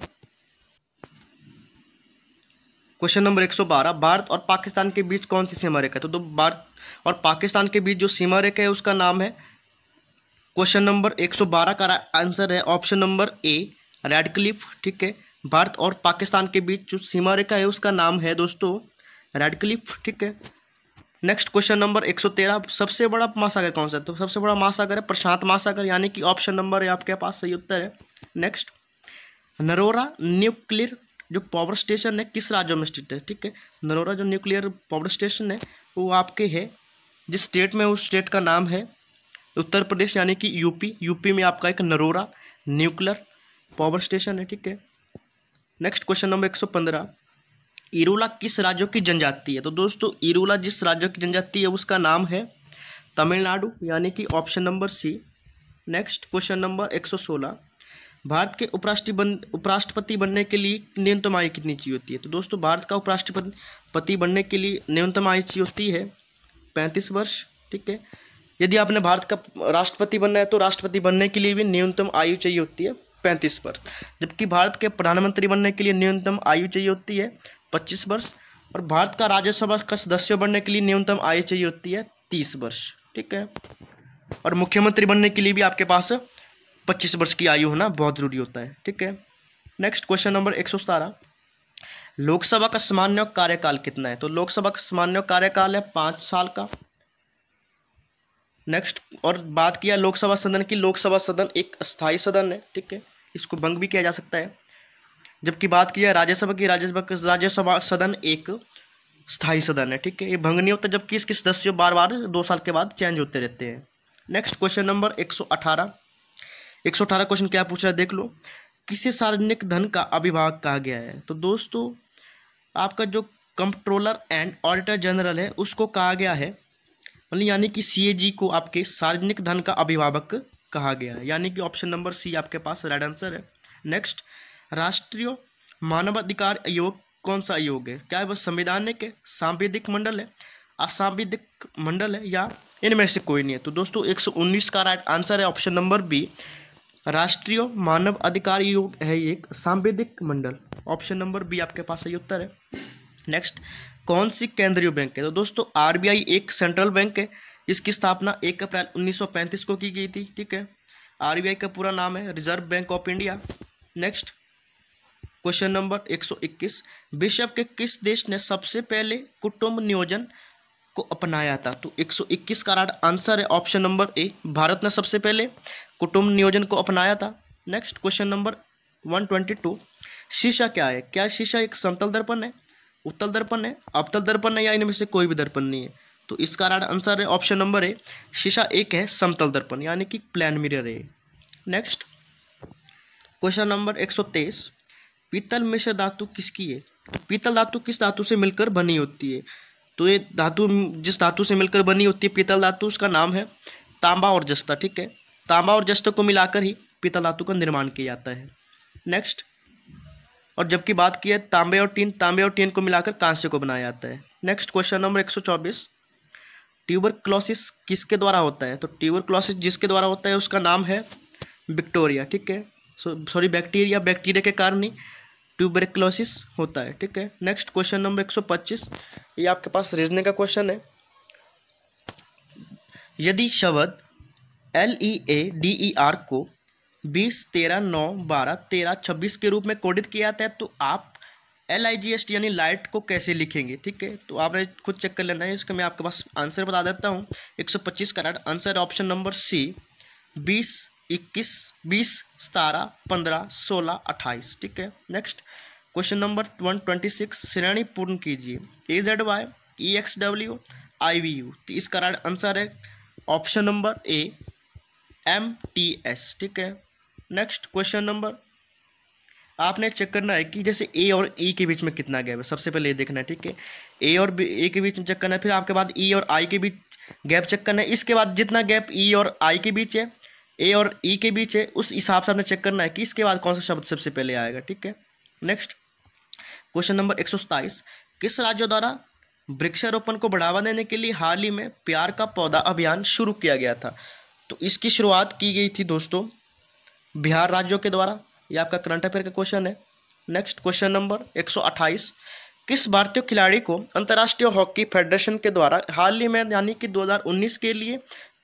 क्वेश्चन नंबर 112 भारत और पाकिस्तान के बीच कौन सी सीमा रेखा है तो दो भारत और पाकिस्तान के बीच जो सीमा रेखा है उसका नाम है क्वेश्चन नंबर 112 का आंसर है option number A Radcliffe ठीक है भारत और पाकिस्तान के बीच जो सीमा रेखा है उसका नाम है दोस्तों रेड क्लिफ ठीक है नेक्स्ट क्वेश्चन नंबर 113 सबसे बड़ा महासागर कौन सा है तो सबसे बड़ा महासागर है प्रशांत महासागर यानी कि ऑप्शन नंबर है आपके पास सही उत्तर है नेक्स्ट नरोरा न्यूक्लियर जो पावर स्टेशन है किस राज्यों में स्थित है ठीक है नरोरा जो न्यूक्लियर पावर स्टेशन है वो आपके है जिस स्टेट में उस स्टेट का नाम है उत्तर प्रदेश यानी कि यूपी यूपी में आपका एक नरोरा न्यूक्लियर पावर स्टेशन है ठीक है नेक्स्ट क्वेश्चन नंबर एक सौ पंद्रह इरोला किस राज्यों की जनजाति है तो दोस्तों इरोला जिस राज्य की जनजाति है उसका नाम है तमिलनाडु यानी कि option number C next question number एक सौ सोलह भारत के उपराष्ट्रपति बन उपराष्ट्रपति बनने के लिए न्यूनतम आयु कितनी चाहिए होती है तो दोस्तों भारत का उपराष्ट्रपति बनने के लिए न्यूनतम आयु चाहिए होती है पैंतीस वर्ष ठीक है यदि आपने भारत का राष्ट्रपति बनना है तो राष्ट्रपति बनने के लिए भी न्यूनतम आयु चाहिए होती है पैंतीस वर्ष जबकि भारत के प्रधानमंत्री बनने के लिए न्यूनतम आयु चाहिए होती है पच्चीस वर्ष और भारत का राज्यसभा का सदस्य बनने के लिए न्यूनतम आयु चाहिए होती है तीस वर्ष ठीक है और मुख्यमंत्री बनने के लिए भी आपके पास पच्चीस वर्ष की आयु होना बहुत ज़रूरी होता है ठीक है नेक्स्ट क्वेश्चन नंबर एक सौ लोकसभा का सामान्य कार्यकाल कितना है तो लोकसभा का सामान्य कार्यकाल है पांच साल का नेक्स्ट और बात किया लोकसभा सदन की लोकसभा सदन एक स्थायी सदन है ठीक है इसको भंग भी किया जा सकता है जबकि बात किया राज्यसभा की राज्यसभा राज्यसभा सदन एक स्थायी सदन है ठीक है ये भंग नहीं होता जबकि इसके सदस्य बार बार दो साल के बाद चेंज होते रहते हैं नेक्स्ट क्वेश्चन नंबर एक सौ अठारह एक सौ अठारह क्वेश्चन क्या पूछ रहा है देख लो किसे सार्वजनिक धन का अभिभावक कहा गया है तो दोस्तों आपका जो कंप्ट्रोलर एंड ऑडिटर जनरल है उसको कहा गया है मतलब यानी कि सी को आपके सार्वजनिक धन का अभिभावक कहा गया है यानी कि ऑप्शन नंबर सी आपके पास राइट आंसर है नेक्स्ट राष्ट्रीय मानवाधिकार आयोग कौन सा आयोग है क्या है वह संवैधानिक है सांविधिक मंडल है असांविधिक मंडल है या इनमें से कोई नहीं है तो दोस्तों 119 का राइट आंसर है ऑप्शन नंबर बी राष्ट्रीय मानव अधिकार आयोग है एक सांविधिक मंडल ऑप्शन नंबर बी आपके पास सही उत्तर है नेक्स्ट कौन सी केंद्रीय बैंक है तो दोस्तों आरबीआई एक सेंट्रल बैंक है इसकी स्थापना एक अप्रैल 1935 को की गई थी ठीक है आरबीआई का पूरा नाम है reserve bank of India next question number 121 विश्व के किस देश ने सबसे पहले कुटुंब नियोजन को अपनाया था तो 121 का राइट आंसर है ऑप्शन नंबर ए भारत ने सबसे पहले कुटुंब नियोजन को अपनाया था नेक्स्ट क्वेश्चन नंबर 122 शीशा क्या है क्या शीशा एक समतल दर्पण है उत्तल दर्पण है अवतल दर्पण है या इनमें से कोई भी दर्पण नहीं है तो इसका राइट आंसर है ऑप्शन नंबर ए शीशा एक है समतल दर्पण यानी कि प्लान मिरर है नेक्स्ट क्वेश्चन नंबर एक पीतल मिश्र धातु किसकी है पीतल धातु किस धातु से मिलकर बनी होती है तो ये धातु जिस धातु से मिलकर बनी होती है पीतल धातु उसका नाम है तांबा और जस्ता ठीक है तांबा और जस्ता को मिलाकर ही पीतल धातु का निर्माण किया जाता है नेक्स्ट और जबकि बात की है तांबे और टीन तांबे और टीन को मिलाकर कांसे को बनाया जाता है नेक्स्ट क्वेश्चन नंबर एक सौ चौबीस ट्यूबर क्लॉसिस किसके द्वारा होता है तो ट्यूबर क्लॉसिस जिसके द्वारा होता है उसका नाम है विक्टोरिया ठीक है सॉरी बैक्टीरिया बैक्टीरिया के कारण ही ट्यूबरक्लोसिस होता है ठीक है नेक्स्ट क्वेश्चन नंबर एक ये आपके पास रीजनिंग का क्वेश्चन है यदि शब्द L E A D E R को बीस तेरह नौ बारह तेरह छब्बीस के रूप में कोडित किया जाता है तो आप L I G S T यानी लाइट को कैसे लिखेंगे ठीक है तो आपने खुद चेक कर लेना है इसका मैं आपके पास आंसर बता देता हूँ एक सौ पच्चीस का right answer option number C बीस इक्कीस बीस सतारह पंद्रह सोलह अट्ठाईस ठीक है next question number one twenty six श्रेणी पूर्ण कीजिए A Z Y E X W I V U तो इसका राइट आंसर है option number A M T S ठीक है नेक्स्ट क्वेश्चन नंबर आपने चेक करना है कि जैसे ए और ई e के बीच में कितना गैप है सबसे पहले ये देखना है ठीक है ए और बी ए के बीच में चेक करना है फिर आपके बाद ई e और आई के बीच गैप चेक करना है इसके बाद जितना गैप ई e और आई के बीच है ए और ई e के बीच है उस हिसाब से आपने चेक करना है कि इसके बाद कौन सा शब्द सबसे पहले आएगा ठीक है नेक्स्ट क्वेश्चन नंबर एक किस राज्यों द्वारा वृक्षारोपण को बढ़ावा देने के लिए हाल ही में प्यार का पौधा अभियान शुरू किया गया था तो इसकी शुरुआत की गई थी दोस्तों बिहार राज्यों के द्वारा यह आपका करंट अफेयर का क्वेश्चन है नेक्स्ट क्वेश्चन नंबर 128 किस भारतीय खिलाड़ी को अंतर्राष्ट्रीय हॉकी फेडरेशन के द्वारा हाल ही में यानी कि 2019 के लिए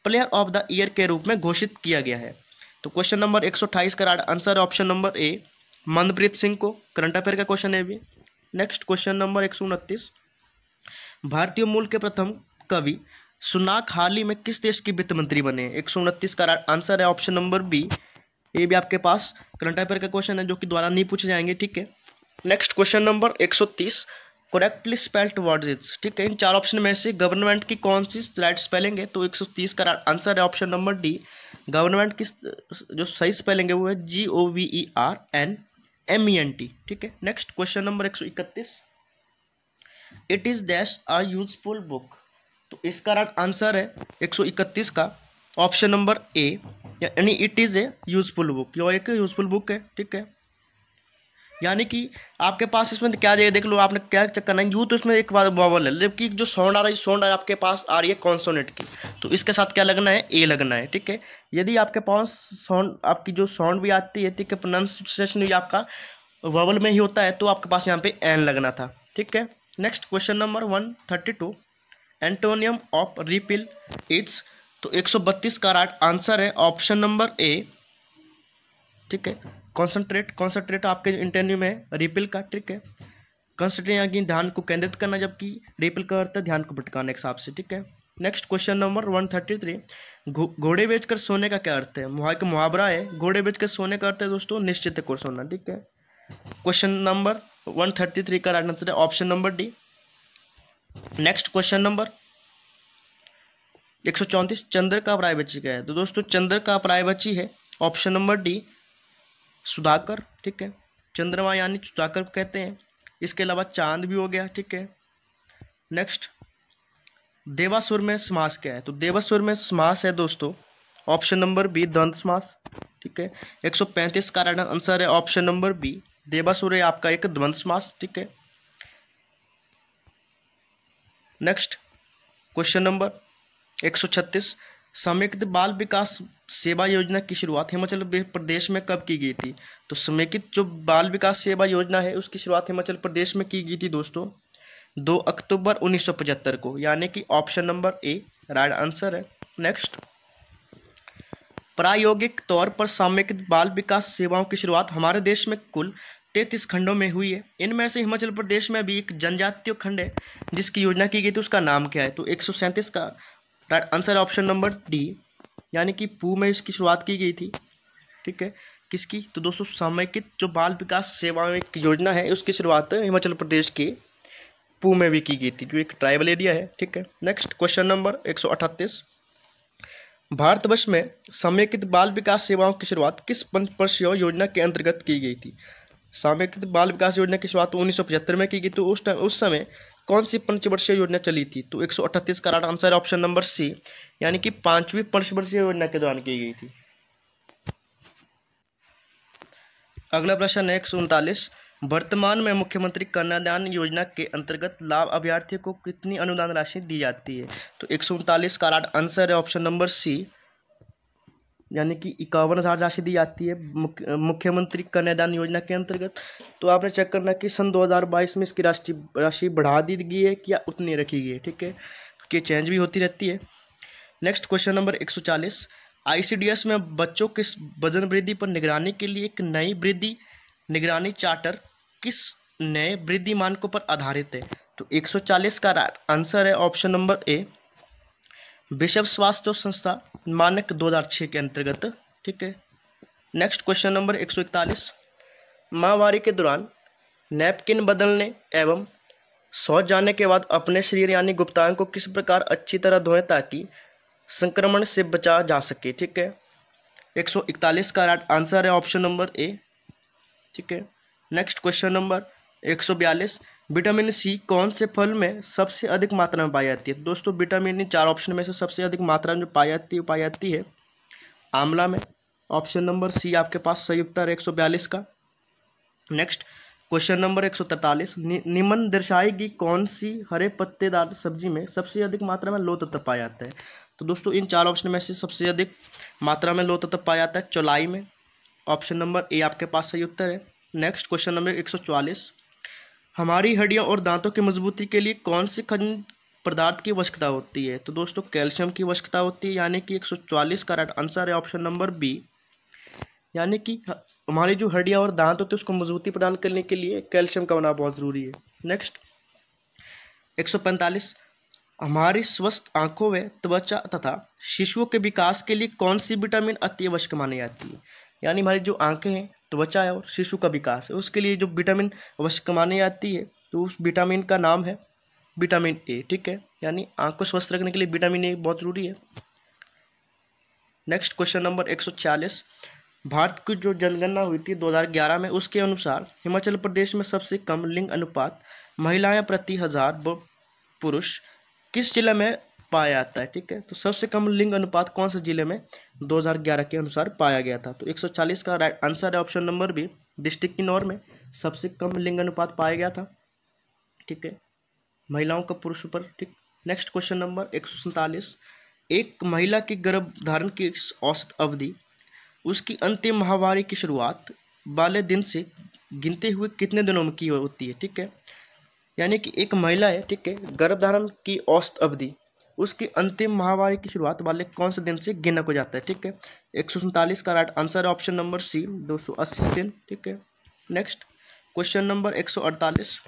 प्लेयर ऑफ द ईयर के रूप में घोषित किया गया है तो क्वेश्चन नंबर 128 का answer option number A Manpreet Singh को करंट अफेयर का क्वेश्चन है भी नेक्स्ट क्वेश्चन नंबर एक भारतीय मूल के प्रथम कवि सुनाक हाल ही में किस देश की वित्त मंत्री बने एक का आंसर है ऑप्शन नंबर बी ये भी आपके पास करंट अफेयर का क्वेश्चन है जो कि द्वारा नहीं पूछे जाएंगे ठीक है next question number correctly spelled words is ठीक है इन चार ऑप्शन में से गवर्नमेंट की कौन सी राइट स्पेलिंग है तो 130 का आंसर है ऑप्शन नंबर डी गवर्नमेंट की जो सही स्पेलिंग है वो है G O V E R N M E N T ठीक है नेक्स्ट क्वेश्चन नंबर एक सौ इकतीस it is dash a useful book तो इसका राइट आंसर है एक सौ इकतीस का ऑप्शन नंबर ए यानी it is a useful book यो एक यूजफुल बुक है ठीक है यानी कि आपके पास इसमें क्या जाएगा देख लो आपने क्या चेक करना है यू तो इसमें एक बार वॉवल है जबकि जो साउंड आ रही है साउंड आपके पास आ रही है कॉन्सोनेट की तो इसके साथ क्या लगना है ए लगना है ठीक है यदि आपके पास साउंड आपकी जो साउंड भी आती है ठीक है प्रोनाउंसिएशन भी आपका वॉवल में ही होता है तो आपके पास यहाँ पे एन लगना था ठीक है next question number one thirty two antonym of repel it's तो एक सौ बत्तीस का राइट आंसर है ऑप्शन नंबर ए ठीक है कॉन्सेंट्रेट कॉन्सेंट्रेट तो आपके इंटरव्यू में रिपिल का ट्रिक है कंसंट्रेट यानी ध्यान को केंद्रित करना जबकि रिपिल का अर्थ है ध्यान को भटकाने के हिसाब से ठीक है next question number one thirty three घोड़े बेचकर सोने का क्या अर्थ है मुहा एक मुहावरा है घोड़े बेचकर सोने का अर्थ है दोस्तों निश्चित को सोना ठीक है question number one thirty three का राइट आंसर है option number D next question number एक सौ चौंतीस चंद्र का प्रायवची क्या है तो दोस्तों चंद्र का प्रायवची है ऑप्शन नंबर डी सुधाकर ठीक है चंद्रमा यानी सुधाकर को कहते हैं इसके अलावा चांद भी हो गया ठीक है नेक्स्ट देवासुर में समास क्या है तो देवासुर में समास है दोस्तों ऑप्शन नंबर बी द्वंद समास ठीक है एक सौ पैंतीस का राइट आंसर है ऑप्शन नंबर बी देवासुर है आपका एक द्वंद समास ठीक है नेक्स्ट क्वेश्चन नंबर एक सौ छत्तीस समिक्त बाल विकास सेवा योजना की शुरुआत हिमाचल प्रदेश में कब की गई थी तो समेकित जो बाल विकास सेवा योजना है उसकी शुरुआत हिमाचल प्रदेश में की गई थी दोस्तों दो अक्टूबर उन्नीस को यानी कि option number A right answer है नेक्स्ट प्रायोगिक तौर पर समेकित बाल विकास सेवाओं की शुरुआत हमारे देश में कुल तैंतीस खंडों में हुई है इनमें से हिमाचल प्रदेश में भी एक जनजातीय खंड है जिसकी योजना की गई थी उसका नाम क्या है तो एक का right answer option number D यानी कि पू में इसकी शुरुआत की गई थी ठीक है किसकी तो दोस्तों समेकित जो बाल विकास सेवाएं योजना है उसकी शुरुआत हिमाचल प्रदेश के पू में भी की गई थी जो एक ट्राइबल एरिया है ठीक है नेक्स्ट क्वेश्चन नंबर एक सौ भारतवर्ष में समेकित बाल विकास सेवाओं की शुरुआत किस पंचवर्षीय योजना के अंतर्गत की गई थी समेकित बाल विकास योजना की शुरुआत उन्नीस में की गई तो उस टाइम उस समय कौन सी पंचवर्षीय योजना चली थी तो एक का राइट आंसर है ऑप्शन नंबर सी यानी कि पांचवी पंचवर्षीय योजना के दौरान की गई थी अगला प्रश्न है एक वर्तमान में मुख्यमंत्री कन्यादान योजना के अंतर्गत लाभ अभ्यार्थियों को कितनी अनुदान राशि दी जाती है तो एक का राइट आंसर है ऑप्शन नंबर सी यानी कि इक्यावन हज़ार राशि दी जाती है मुख्यमंत्री कन्यादान योजना के अंतर्गत तो आपने चेक करना कि सन 2022 में इसकी राशि राशि बढ़ा दी गई है कि या उतनी रखी गई है ठीक है कि चेंज भी होती रहती है नेक्स्ट क्वेश्चन नंबर 140 आईसीडीएस में बच्चों के वजन वृद्धि पर निगरानी के लिए एक नई वृद्धि निगरानी चार्टर किस नए वृद्धि मानकों पर आधारित है तो एक का आंसर है ऑप्शन नंबर ए विश्व स्वास्थ्य संस्था मानक 2006 के अंतर्गत ठीक है नेक्स्ट क्वेश्चन नंबर 141 माहवारी के दौरान नैपकिन बदलने एवं सौ जाने के बाद अपने शरीर यानी गुप्तांग को किस प्रकार अच्छी तरह धोएं ताकि संक्रमण से बचा जा सके ठीक है 141 का राइट आंसर है ऑप्शन नंबर ए ठीक है next question number 142 vitamin C कौन से फल में सबसे अधिक मात्रा में पाई जाती है दोस्तों विटामिन ई चार ऑप्शन में से सबसे अधिक मात्रा में जो पाई जाती है पाई जाती है आंवला में ऑप्शन नंबर सी आपके पास सही उत्तर एक का नेक्स्ट क्वेश्चन नंबर एक सौ तैंतालीस निम्न दर्शाएगी कौन सी हरे पत्तेदार सब्जी में सबसे अधिक मात्रा में लो तत्व पाया जाता है तो दोस्तों इन चार ऑप्शन में से सबसे अधिक मात्रा में लो तत्व पाया जाता है चौलाई में ऑप्शन नंबर ए आपके पास सही उत्तर है नेक्स्ट क्वेश्चन नंबर एक सौ चालीस हमारी हड्डियों और दांतों की मजबूती के लिए कौन से खनिज पदार्थ की आवश्यकता होती है तो दोस्तों कैल्शियम की आवश्यकता होती है यानी कि 144 का राइट आंसर है ऑप्शन नंबर बी यानी कि हमारी जो हड्डियाँ और दांत होते हैं उसको मजबूती प्रदान करने के लिए कैल्शियम का होना बहुत ज़रूरी है नेक्स्ट 145 हमारी स्वस्थ आंखों व त्वचा तथा शिशुओं के विकास के लिए कौन सी विटामिन अति आवश्यक मानी जाती है यानी हमारी जो आंखें हैं त्वचा है और शिशु का विकास है उसके लिए जो विटामिन अवश्य कमाने आती है तो उस विटामिन का नाम है विटामिन ए ठीक है यानी आँख को स्वस्थ रखने के लिए विटामिन ए बहुत ज़रूरी है नेक्स्ट क्वेश्चन नंबर एक सौ छियालीस भारत की जो जनगणना हुई थी 2011 में उसके अनुसार हिमाचल प्रदेश में सबसे कम लिंग अनुपात महिलाएं प्रति हज़ार पुरुष किस जिले में पाया जाता है ठीक है तो सबसे कम लिंग अनुपात कौन से जिले में 2011 के अनुसार पाया गया था तो 140 का राइट आंसर है option number B district Kinnaur में सबसे कम लिंग अनुपात पाया गया था ठीक है महिलाओं का पुरुषों पर ठीक नेक्स्ट क्वेश्चन नंबर एक एक महिला के गर्भधारण की औसत अवधि उसकी अंतिम महावारी की शुरुआत बाले दिन से गिनते हुए कितने दिनों में की होती है ठीक है यानी कि एक महिला है ठीक है गर्भधारण की औसत अवधि उसकी अंतिम महावारी की शुरुआत वाले कौन से दिन से गिना को जाता है ठीक है एक सौ सैंतालीस का राइट आंसर है ऑप्शन नंबर सी दो सौ अस्सी दिन ठीक है नेक्स्ट क्वेश्चन नंबर एक सौ अड़तालीस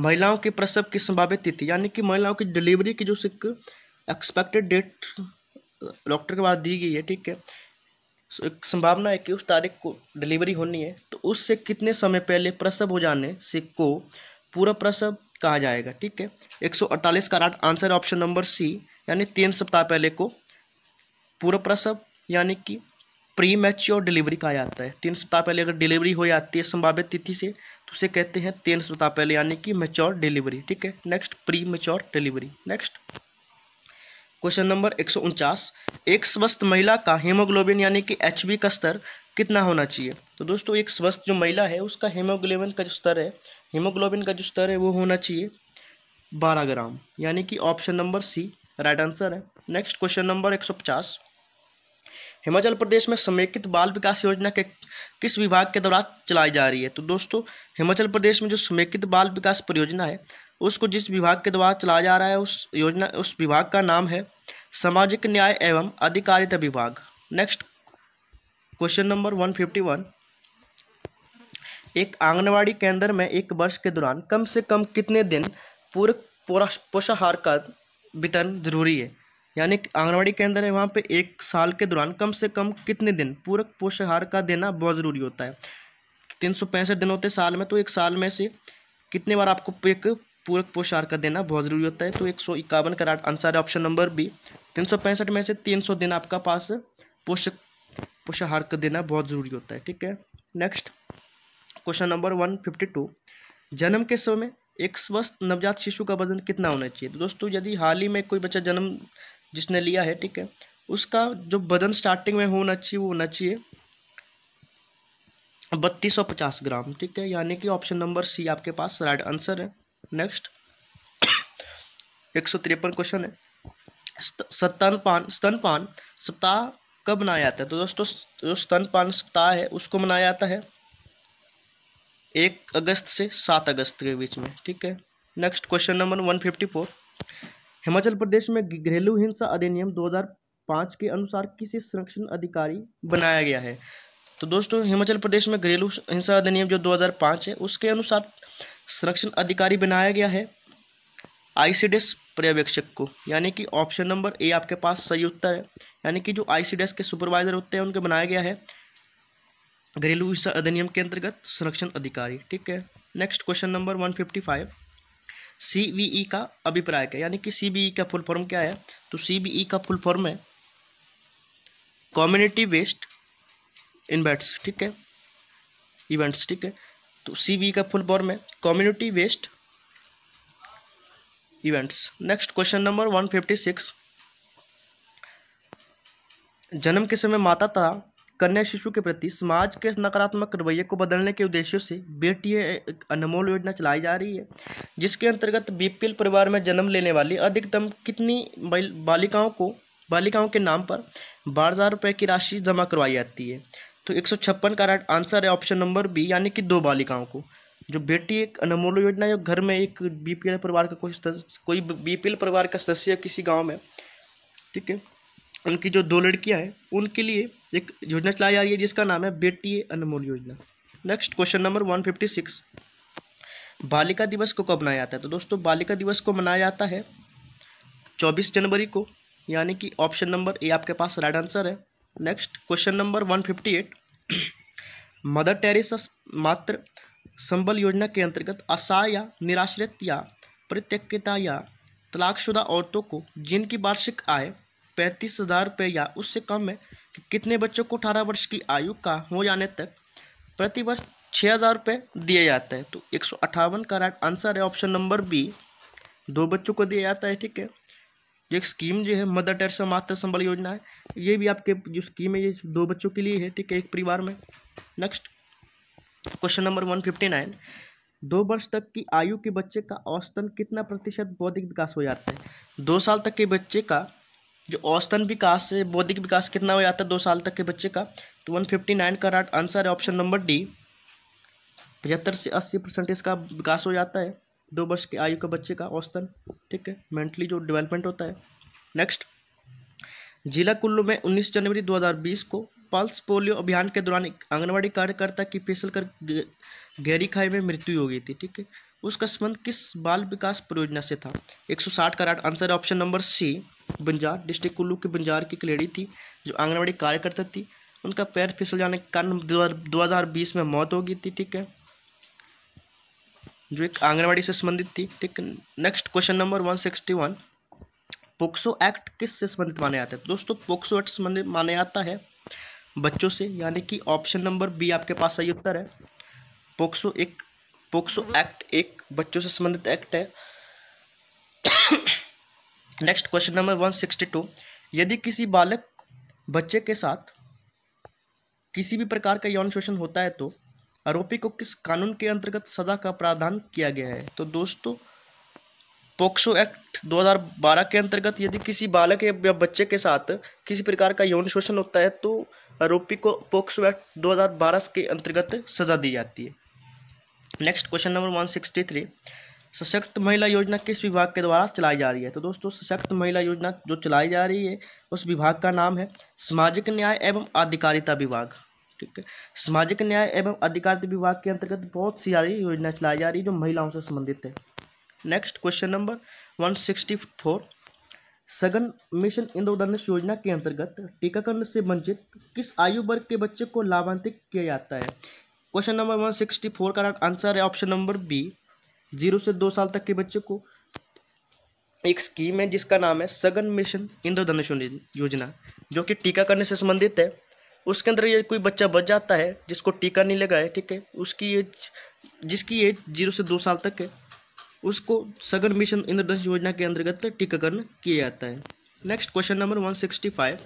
महिलाओं के प्रसव की संभावित तिथि यानी कि महिलाओं की डिलीवरी की जो सिक एक्सपेक्टेड डेट डॉक्टर के बाद दी गई है ठीक है एक संभावना है कि उस तारीख को डिलीवरी होनी है तो उससे कितने समय पहले प्रसव हो जाने से को पूरा प्रसव कहा जाएगा ठीक है 148 का right answer option number C यानी तीन सप्ताह पहले को पूर्व प्रसव यानी कि प्री मैच्योर डिलीवरी कहा जाता है तीन सप्ताह पहले अगर डिलीवरी हो जाती है संभावित तिथि से तो उसे कहते हैं तीन सप्ताह पहले यानी कि मेच्योर डिलीवरी ठीक है next pre mature delivery next question number एक सौ उनचास एक स्वस्थ महिला का हीमोग्लोबिन यानी कि एच का स्तर कितना होना चाहिए तो दोस्तों एक स्वस्थ जो महिला है उसका हेमोग्लोबिन का जो स्तर है हेमोग्लोबिन का जो स्तर है वो होना चाहिए बारह ग्राम यानी कि option number C right answer है नेक्स्ट क्वेश्चन नंबर एक सौ पचास हिमाचल प्रदेश में समेकित बाल विकास योजना के किस विभाग के द्वारा चलाई जा रही है तो दोस्तों हिमाचल प्रदेश में जो समेकित बाल विकास परियोजना है उसको जिस विभाग के द्वारा चलाया जा रहा है उस योजना उस विभाग का नाम है सामाजिक न्याय एवं अधिकारिता विभाग next question number one fifty one एक आंगनवाड़ी केंद्र में एक वर्ष के दौरान कम से कम कितने दिन पूरक पोषाहार का वितरण जरूरी है यानी आंगनवाड़ी केंद्र है वहाँ पे एक साल के दौरान कम से कम कितने दिन पूरक पोषाहार का देना बहुत ज़रूरी होता है तीन सौ पैंसठ दिन होते साल में तो एक साल में से कितने बार आपको एक पूरक पोषाहार का देना बहुत ज़रूरी होता है तो एक सौ इक्यावन का आंसर है ऑप्शन नंबर बी तीन सौ पैंसठ में से तीन सौ दिन आपका पास पोषक पोषाहार का देना बहुत ज़रूरी होता है ठीक है next question number one fifty two जन्म के समय एक स्वस्थ नवजात शिशु का वजन कितना होना चाहिए तो दोस्तों यदि हाल ही में कोई बच्चा जन्म जिसने लिया है ठीक है उसका जो वजन स्टार्टिंग में होना चाहिए वो होना चाहिए बत्तीस सौ पचास ग्राम ठीक है यानी कि ऑप्शन नंबर सी आपके पास राइट आंसर है नेक्स्ट एक सौ तिरपन क्वेश्चन है स्तनपान स्तनपान सप्ताह कब मनाया जाता है तो दोस्तों जो स्तनपान सप्ताह है उसको मनाया जाता है एक अगस्त से सात अगस्त के बीच में ठीक है next question number one fifty four Himachal Pradesh में घरेलू हिंसा अधिनियम 2005 के अनुसार किसे संरक्षण अधिकारी बनाया गया है तो दोस्तों हिमाचल प्रदेश में घरेलू हिंसा अधिनियम जो 2005 है उसके अनुसार संरक्षण अधिकारी बनाया गया है आईसीडीएस पर्यवेक्षक को यानी कि ऑप्शन नंबर ए आपके पास सही उत्तर है यानी कि जो आईसीडीएस के सुपरवाइजर होते हैं उनके बनाया गया है घरेलू हिस्सा अधिनियम के अंतर्गत संरक्षण अधिकारी ठीक है next question number one fifty five C B E का अभिप्राय क्या यानी कि सी बी ई का फुल फॉर्म क्या है तो सी बी ई का फुल फॉर्म है कम्युनिटी वेस्ट इन्वेट्स ठीक है इवेंट्स ठीक है तो सी बी e का फुल फॉर्म है community waste events next question number one fifty six जन्म के समय माता तथा कन्या शिशु के प्रति समाज के नकारात्मक रवैये को बदलने के उद्देश्य से बेटी अनमोल योजना चलाई जा रही है जिसके अंतर्गत बीपीएल परिवार में जन्म लेने वाली अधिकतम कितनी बालिकाओं को बालिकाओं के नाम पर बारह हज़ार रुपये की राशि जमा करवाई जाती है तो एक सौ छप्पन का आंसर है ऑप्शन नंबर बी यानी कि दो बालिकाओं को जो बेटी एक अनमोल योजना है घर में एक बीपीएल परिवार का कोई कोई बीपीएल परिवार का सदस्य किसी गांव में ठीक है उनकी जो दो लड़कियां हैं उनके लिए एक योजना चलाई जा रही है जिसका नाम है Beti Anmol Yojana next question number one fifty six बालिका दिवस को कब मनाया जाता है तो दोस्तों बालिका दिवस को मनाया जाता है चौबीस जनवरी को यानी कि ऑप्शन नंबर ए आपके पास राइट आंसर है next question number one fifty eight Mother Teresa Matri Sambal योजना के अंतर्गत असहाय या निराश्रित या परित्यक्ता या तलाकशुदा औरतों को जिनकी वार्षिक आय पैंतीस हज़ार रुपये या उससे कम है कि कितने बच्चों को अठारह वर्ष की आयु का हो जाने तक प्रतिवर्ष छः हज़ार रुपये दिया जाता है तो एक सौ अट्ठावन का राइट आंसर है ऑप्शन नंबर बी दो बच्चों को दिया जाता है ठीक है एक स्कीम जो है मदर टेरसा मातृ संबल योजना है ये भी आपके जो स्कीम है ये दो बच्चों के लिए है ठीक है एक परिवार में next question number one fifty nine दो वर्ष तक की आयु के बच्चे का औसतन कितना प्रतिशत बौद्धिक विकास हो जाता है दो साल तक के बच्चे का जो औसतन विकास है बौद्धिक विकास कितना हो जाता है दो साल तक के बच्चे का तो वन फिफ्टी नाइन का राइट आंसर है ऑप्शन नंबर डी पचहत्तर से अस्सी परसेंटेज का विकास हो जाता है दो वर्ष की आयु के बच्चे का औसतन ठीक है मेंटली जो डेवलपमेंट होता है नेक्स्ट जिला कुल्लू में 19 जनवरी 2020 को पल्स पोलियो अभियान के दौरान आंगनबाड़ी कार्यकर्ता की फिसल कर गहरी खाई में मृत्यु हो गई थी ठीक है उसका संबंध किस बाल विकास परियोजना से था 160 का right answer option number C Banjar district Kullu के बंजार की कलेड़ी थी जो आंगनबाड़ी कार्यकर्ता थी उनका पैर फिसल जाने के कारण दो हज़ार बीस में मौत हो गई थी ठीक है जो एक आंगनबाड़ी से संबंधित थी ठीक next question number one sixty one POCSO act किस से संबंधित माने जाता है दोस्तों पोक्सो एक्ट संबंधित माने जाता है बच्चों से यानी कि ऑप्शन नंबर बी आपके पास सही उत्तर है पोक्सो एक पोक्सो एक्ट एक बच्चों से संबंधित एक्ट है next question number one sixty two यदि किसी बालक बच्चे के साथ किसी भी प्रकार का यौन शोषण होता है तो आरोपी को किस कानून के अंतर्गत सजा का प्रावधान किया गया है तो दोस्तों पोक्सो एक्ट 2012 के अंतर्गत यदि किसी बालक या बच्चे के साथ किसी प्रकार का यौन शोषण होता है तो आरोपी को पोक्सो एक्ट 2012 के अंतर्गत सजा दी जाती है नेक्स्ट क्वेश्चन नंबर 163 सशक्त महिला योजना किस विभाग के द्वारा चलाई जा रही है तो दोस्तों सशक्त महिला योजना जो चलाई जा रही है उस विभाग का नाम है सामाजिक न्याय एवं आधिकारिता विभाग ठीक है सामाजिक न्याय एवं अधिकारिता विभाग के अंतर्गत बहुत सी सारी योजना चलाई जा रही है जो महिलाओं से संबंधित है next question number one sixty four सघन मिशन इंद्रधनुष योजना के अंतर्गत टीकाकरण से वंचित किस आयु वर्ग के बच्चे को लाभान्वित किया जाता है question number one sixty four का आंसर है ऑप्शन नंबर बी जीरो से दो साल तक के बच्चे को एक स्कीम है जिसका नाम है सघन मिशन इंद्रधनुष योजना जो कि टीकाकरण से संबंधित है उसके अंदर ये कोई बच्चा बच जाता है जिसको टीका नहीं लगा है ठीक है उसकी एज जिसकी एज जीरो से दो साल तक है उसको सघन मिशन इंद्रधनुष योजना के अंतर्गत टीकाकरण किया जाता है next question number one sixty five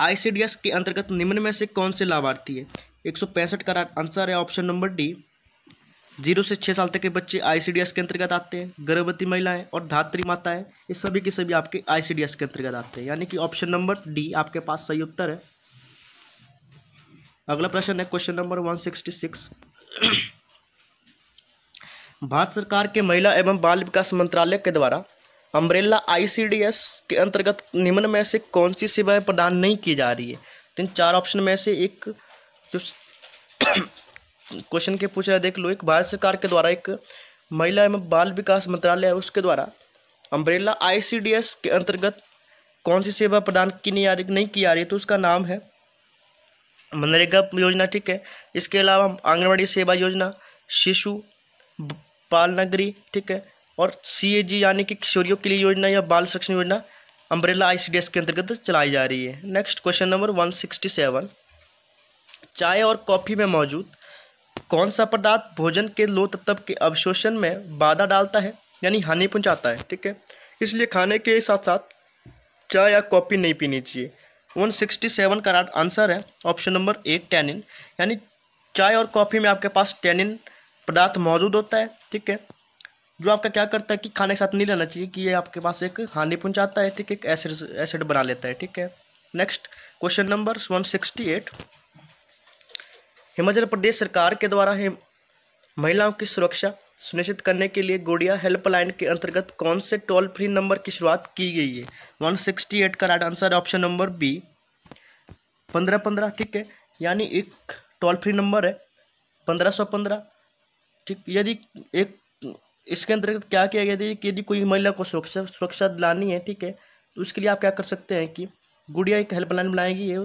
ICDS के अंतर्गत निम्न में से कौन से लाभार्थी है एक सौ पैंसठ का आंसर है ऑप्शन नंबर डी जीरो से छः साल तक के बच्चे आईसीडीएस के अंतर्गत आते हैं गर्भवती महिलाएं और धात्री माताएं ये सभी के सभी आपके आईसीडीएस के अंतर्गत आते हैं यानी कि ऑप्शन नंबर डी आपके पास सही उत्तर है अगला प्रश्न है question number one sixty six Bharat सरकार के महिला एवं बाल विकास मंत्रालय के द्वारा अम्ब्रेला आईसीडीएस के अंतर्गत निम्न में से कौन सी सेवाएं प्रदान नहीं की जा रही है तो इन चार ऑप्शन में से एक जो क्वेश्चन के पूछ रहे देख लो एक भारत सरकार के द्वारा एक महिला एवं बाल विकास मंत्रालय है उसके द्वारा अम्ब्रेला आईसीडीएस के अंतर्गत कौन सी सेवा प्रदान की नहीं आ रही नहीं की जा रही है तो उसका नाम है मनरेगा योजना ठीक है इसके अलावा आंगनबाड़ी सेवा योजना शिशु पाल नगरी ठीक है और सी ए जी यानी कि किशोरियों के लिए योजना या बाल संरक्षण योजना अम्ब्रेला आई के अंतर्गत चलाई जा रही है next question number one sixty seven चाय और कॉफ़ी में मौजूद कौन सा पदार्थ भोजन के लो तत्व के अवशोषण में बाधा डालता है यानी हानि पहुंचाता है ठीक है इसलिए खाने के साथ साथ चाय या कॉफ़ी नहीं पीनी चाहिए वन सिक्सटी सेवन का आंसर है ऑप्शन नंबर एट टैनिन यानी चाय और कॉफ़ी में आपके पास टैनिन पदार्थ मौजूद होता है ठीक है जो आपका क्या करता है कि खाने के साथ नहीं लेना चाहिए कि ये आपके पास एक हानि पहुंचाता है ठीक है एक एसिड एसिड बना लेता है ठीक है next question number one sixty eight Himachal Pradesh सरकार के द्वारा महिलाओं की सुरक्षा सुनिश्चित करने के लिए गोडिया हेल्पलाइन के अंतर्गत कौन से टोल फ्री नंबर की शुरुआत की गई है वन सिक्सटी एट का right answer option number B पंद्रह पंद्रह ठीक है यानी एक टोल फ्री नंबर है पंद्रह सौ पंद्रह ठीक यदि एक इसके अंतर्गत क्या किया गया कि यदि कोई महिला को सुरक्षा सुरक्षा दिलानी है ठीक है तो उसके लिए आप क्या कर सकते हैं कि गुड़िया एक हेल्पलाइन बनाएगी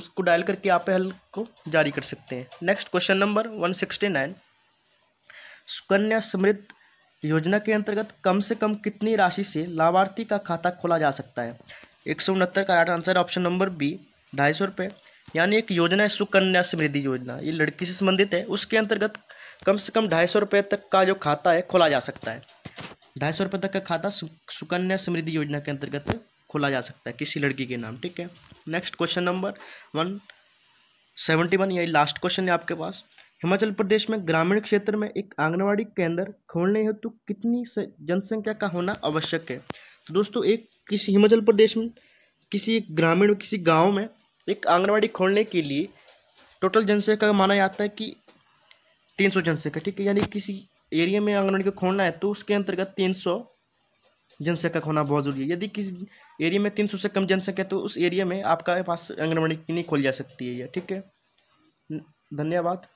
उसको डायल करके आप हेल्प को जारी कर सकते हैं next question number one sixty nine Sukanya Samriddhi योजना के अंतर्गत कम से कम कितनी राशि से लाभार्थी का खाता खोला जा सकता है एक सौ उनहत्तर का right answer option number B ढाई सौ रुपये यानी एक योजना है सुकन्या समृद्धि योजना ये लड़की से संबंधित है उसके अंतर्गत कम से कम ढाई सौ रुपये तक का जो खाता है खोला जा सकता है ढाई सौ रुपये तक का खाता सुकन्या समृद्धि योजना के अंतर्गत खोला जा सकता है किसी लड़की के नाम ठीक है next question number one seventy one यही लास्ट क्वेश्चन है आपके पास हिमाचल प्रदेश में ग्रामीण क्षेत्र में एक आंगनवाड़ी केंद्र खोलने हेतु कितनी जनसंख्या का होना आवश्यक है तो दोस्तों एक किसी हिमाचल प्रदेश में किसी ग्रामीण किसी गांव में एक आंगनवाड़ी खोलने के लिए टोटल जनसंख्या का माना जाता है कि तीन सौ जनसंख्या ठीक है यानी किसी एरिया में आंगनबाड़ी को खोलना है तो उसके अंतर्गत तीन सौ जनसंख्या होना बहुत जरूरी है यदि किसी एरिया में तीन सौ से कम जनसंख्या तो उस एरिया में आपका पास आंगनबाड़ी नहीं खोली जा सकती है ठीक है धन्यवाद